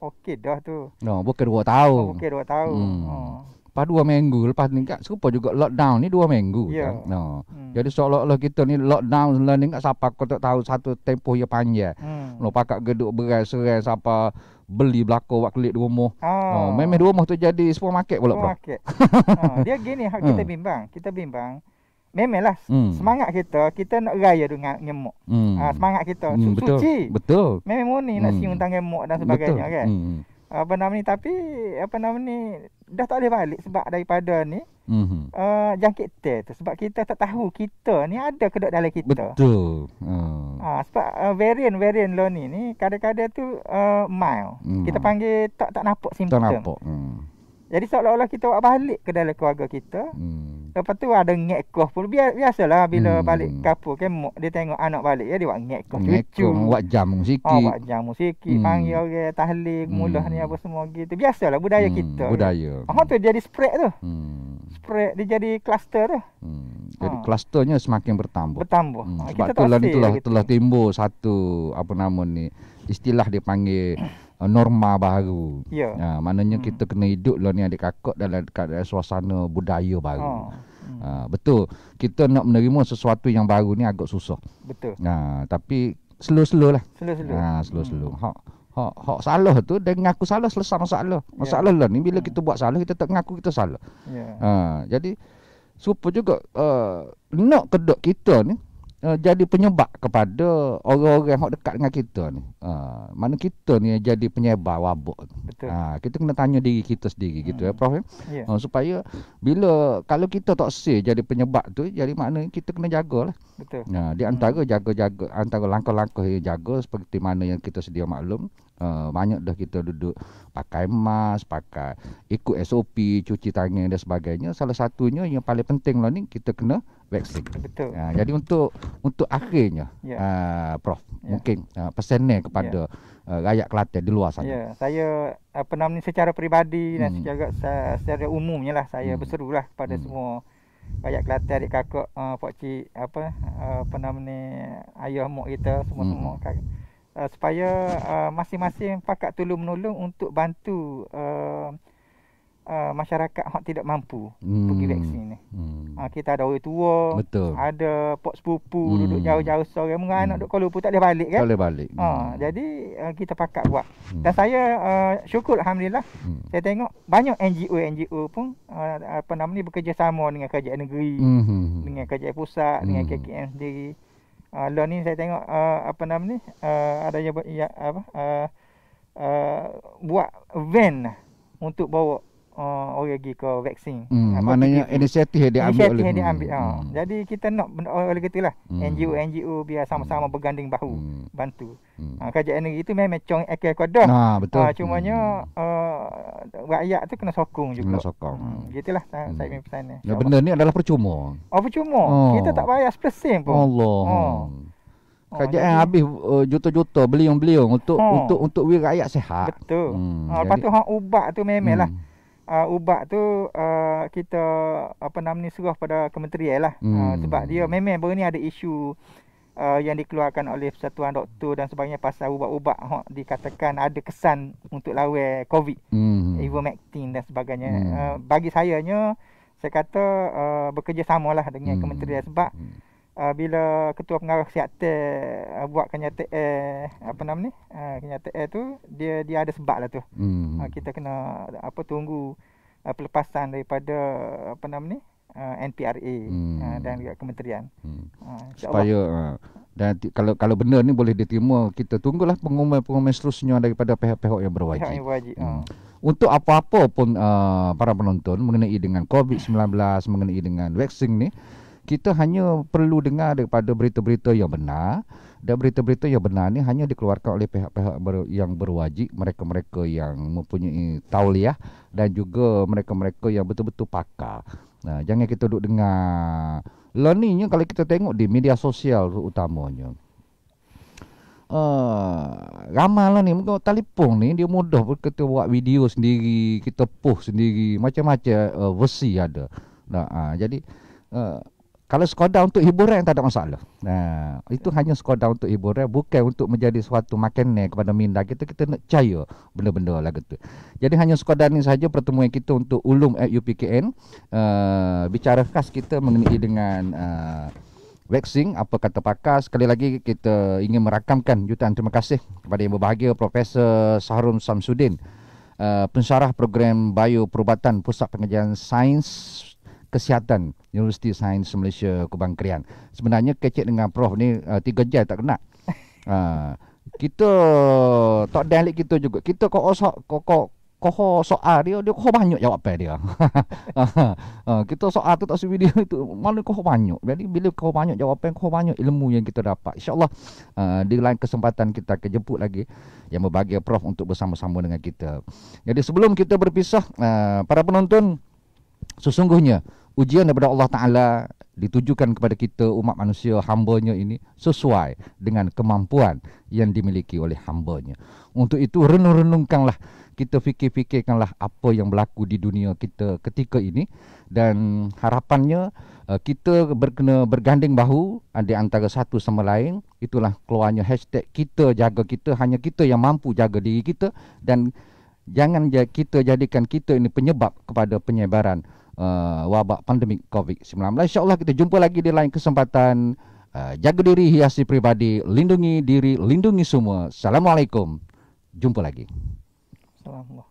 C: okey dah tu.
A: No, bukan dua tahun. Oh, bukan
C: dua tahun. Mm
A: lepas dua minggu lepas ni kan serupa juga lockdown ni dua minggu yeah. kan? no. Hmm. jadi seolah-olah kita ni lockdown sebenarnya ni kan siapa kau tak tahu satu tempoh yang panjang hmm. No, kat geduk berai serai siapa beli belako buat kulit di rumah.
C: Oh. oh memang di rumah
A: tu jadi supermarket pula. Supermarket.
C: oh, dia gini hak kita hmm. bimbang. Kita bimbang. Memanglah hmm. semangat kita kita nak raya dengan nyemuk. Hmm. Ha, semangat kita hmm, su- betul. suci. Betul. Memang ni nak hmm. siung tangan nyemuk dan sebagainya betul. kan. Hmm apa nama ni tapi apa nama ni dah tak boleh balik sebab daripada ni mm-hmm. uh, jangkit ter tu sebab kita tak tahu kita ni ada ke dak dalam kita
B: betul uh.
C: Uh, sebab eh, variant variant varian lo ni ni kadang-kadang tu uh, mild mm-hmm. kita panggil tak tak nampak simptom tak nampak mm. jadi seolah-olah kita awak balik ke dalam keluarga kita mm. Lepas tu ada ngek kos pun biasalah bila hmm. balik kapur kan dia tengok anak balik ya dia buat ngek kos cucu. Buat
A: jam sikit. Oh, buat
C: jam sikit hmm. panggil orang okay, tahlil hmm. mula hmm. ni apa semua gitu. Biasalah budaya hmm. kita.
A: Budaya. Ya.
C: Oh tu jadi spread tu. Hmm. Spread dia jadi kluster tu. Hmm. Jadi ha. Ah.
A: klusternya semakin bertambah.
C: Bertambah. Hmm. Ah, Sebab tu lah itulah gitu. telah
A: timbul satu apa nama ni istilah dipanggil eh, norma baru. Ya. Ha, maknanya hmm. kita kena hidup lah ni adik kakak dalam, dalam suasana budaya baru. Oh. Hmm. Ha, betul. Kita nak menerima sesuatu yang baru ni agak susah. Betul. Ha, tapi slow-slow lah. Slow-slow. Ha, slow-slow. Hmm. Ha, ha, ha, salah tu dan ngaku salah selesai masalah. Ya. Masalah yeah. lah ni bila hmm. kita buat salah kita tak ngaku kita salah. Yeah. Ha, jadi supaya juga uh, nak kedok kita ni uh, jadi penyebab kepada orang-orang yang dekat dengan kita ni. Uh, mana kita ni yang jadi penyebab wabak. Betul. Uh, kita kena tanya diri kita sendiri gitu ya, hmm. ya Prof. Ya? Yeah. Ha, uh, supaya bila kalau kita tak sih jadi penyebab tu, jadi mana kita kena jagalah. Betul. Uh, di antara hmm. jaga-jaga, antara langkah-langkah yang jaga seperti mana yang kita sedia maklum, Uh, banyak dah kita duduk pakai mask, pakai ikut SOP, cuci tangan dan sebagainya. Salah satunya yang paling penting lah ni kita kena vaksin. Betul. Ha, jadi untuk untuk akhirnya yeah. Ya. uh, prof yeah. mungkin uh, pesannya kepada yeah. Ya. uh, rakyat Kelantan di luar sana. Ya,
C: saya apa nama secara peribadi hmm. dan secara secara umumnya lah saya hmm. berserulah kepada hmm. semua rakyat Kelantan adik kakak uh, pak cik apa uh, apa nama ayah mak kita semua-semua hmm. uh, supaya uh, masing-masing pakat tolong menolong untuk bantu uh, Uh, masyarakat hak tidak mampu hmm. pergi vaksin ni. Hmm. Uh, kita ada orang tua, Betul. ada pak sepupu hmm. duduk jauh-jauh seorang hmm. dengan anak duduk Kuala tak boleh balik kan? Tak boleh
A: balik. Uh, hmm.
C: jadi uh, kita pakat buat. Hmm. Dan saya uh, syukur alhamdulillah hmm. saya tengok banyak NGO NGO pun uh, apa nama ni bekerjasama dengan kerajaan negeri, hmm. hmm, hmm. dengan kerajaan pusat, hmm. dengan KKN sendiri. Uh, lah ni saya tengok uh, apa nama ni uh, ada yang ya, apa uh, uh, buat van lah untuk bawa uh, uh, orang pergi ke vaksin. Hmm, apa maknanya TV.
A: inisiatif yang diambil inisiatif oleh. Yang diambil.
C: Hmm. Ha. Jadi kita nak oh, oleh gitulah. Hmm. NGO NGO biar sama-sama hmm. berganding bahu hmm. bantu. Hmm. Ha, kerajaan negeri itu memang macam ekor kodoh. Nah betul. Ha, ah, cuma nya hmm. uh, rakyat tu kena sokong juga. Kena sokong. Hmm. Gitulah hmm. saya punya pesan ni. Ya, benda
A: ni adalah percuma.
C: Oh percuma. Oh. Kita tak payah sepesen pun. Allah. Ha.
A: Kerajaan oh, habis uh, juta-juta beliung-beliung untuk, oh. untuk untuk untuk wira rakyat sehat. Betul. Hmm, ha, jadi, lepas tu
C: hang ubat tu memanglah. Hmm uh, ubat tu uh, kita apa nama ni serah pada kementerian lah ah, hmm. uh, sebab dia memang baru ni ada isu uh, yang dikeluarkan oleh persatuan doktor dan sebagainya pasal ubat-ubat ha, dikatakan ada kesan untuk lawan covid hmm. ivermectin dan sebagainya hmm. uh, bagi sayanya saya kata uh, bekerjasamalah dengan hmm. kementerian sebab hmm uh, bila ketua pengarah siakte uh, ah, buat kenyataan eh, apa nama ni uh, kenyataan eh, tu dia dia ada sebab lah tu hmm. uh, kita kena apa tunggu uh, pelepasan daripada apa nama ni uh, NPRA hmm. uh, dan juga kementerian hmm. uh, supaya
A: uh, dan kalau kalau benar ni boleh diterima kita tunggulah pengumuman-pengumuman seterusnya daripada pihak-pihak yang berwajib, pihak yang berwajib. Hmm. Uh. Untuk apa-apa pun uh, para penonton mengenai dengan COVID-19, mengenai dengan vaksin ni, kita hanya perlu dengar daripada berita-berita yang benar dan berita-berita yang benar ini hanya dikeluarkan oleh pihak-pihak yang berwajib mereka-mereka yang mempunyai tauliah dan juga mereka-mereka yang betul-betul pakar nah, jangan kita duduk dengar learningnya kalau kita tengok di media sosial utamanya Uh, ramai lah ni Mungkin telefon ni Dia mudah Kita buat video sendiri Kita post sendiri Macam-macam uh, Versi ada nah, uh, Jadi uh, kalau sekadar untuk hiburan tak ada masalah. Nah, itu hanya sekadar untuk hiburan bukan untuk menjadi suatu makanan kepada minda kita kita nak percaya benda-benda lah gitu. Jadi hanya sekadar ini saja pertemuan kita untuk ulum at UPKN uh, ah, bicara khas kita mengenai dengan uh, ah, waxing apa kata pakar sekali lagi kita ingin merakamkan jutaan terima kasih kepada yang berbahagia Profesor Sahrum Samsudin uh, ah, pensyarah program bio perubatan Pusat Pengajian Sains Kesihatan Universiti Sains Malaysia Kubang Krian. Sebenarnya kecek dengan prof ni uh, tiga jai tak kena. Uh, kita tak dalik kita juga. Kita kok osok kok kok koho soal ah dia dia koho banyak jawab apa dia. Ah, kita soal tu tak sibi dia itu mana koho banyak. Jadi bila koho banyak jawab apa koho banyak ilmu yang kita dapat. Insyaallah uh, di lain kesempatan kita akan lagi yang berbahagia prof untuk bersama-sama dengan kita. Jadi sebelum kita berpisah uh, para penonton sesungguhnya ujian daripada Allah Ta'ala ditujukan kepada kita umat manusia hambanya ini sesuai dengan kemampuan yang dimiliki oleh hambanya. Untuk itu renung-renungkanlah kita fikir-fikirkanlah apa yang berlaku di dunia kita ketika ini dan harapannya eh, kita berkena berganding bahu eh, di antara satu sama lain itulah keluarnya hashtag kita jaga kita hanya kita yang mampu jaga diri kita dan jangan kita jadikan kita ini penyebab kepada penyebaran uh, wabak pandemik COVID-19. InsyaAllah kita jumpa lagi di lain kesempatan. Uh, jaga diri, hiasi pribadi, lindungi diri, lindungi semua. Assalamualaikum. Jumpa lagi.
C: Assalamualaikum.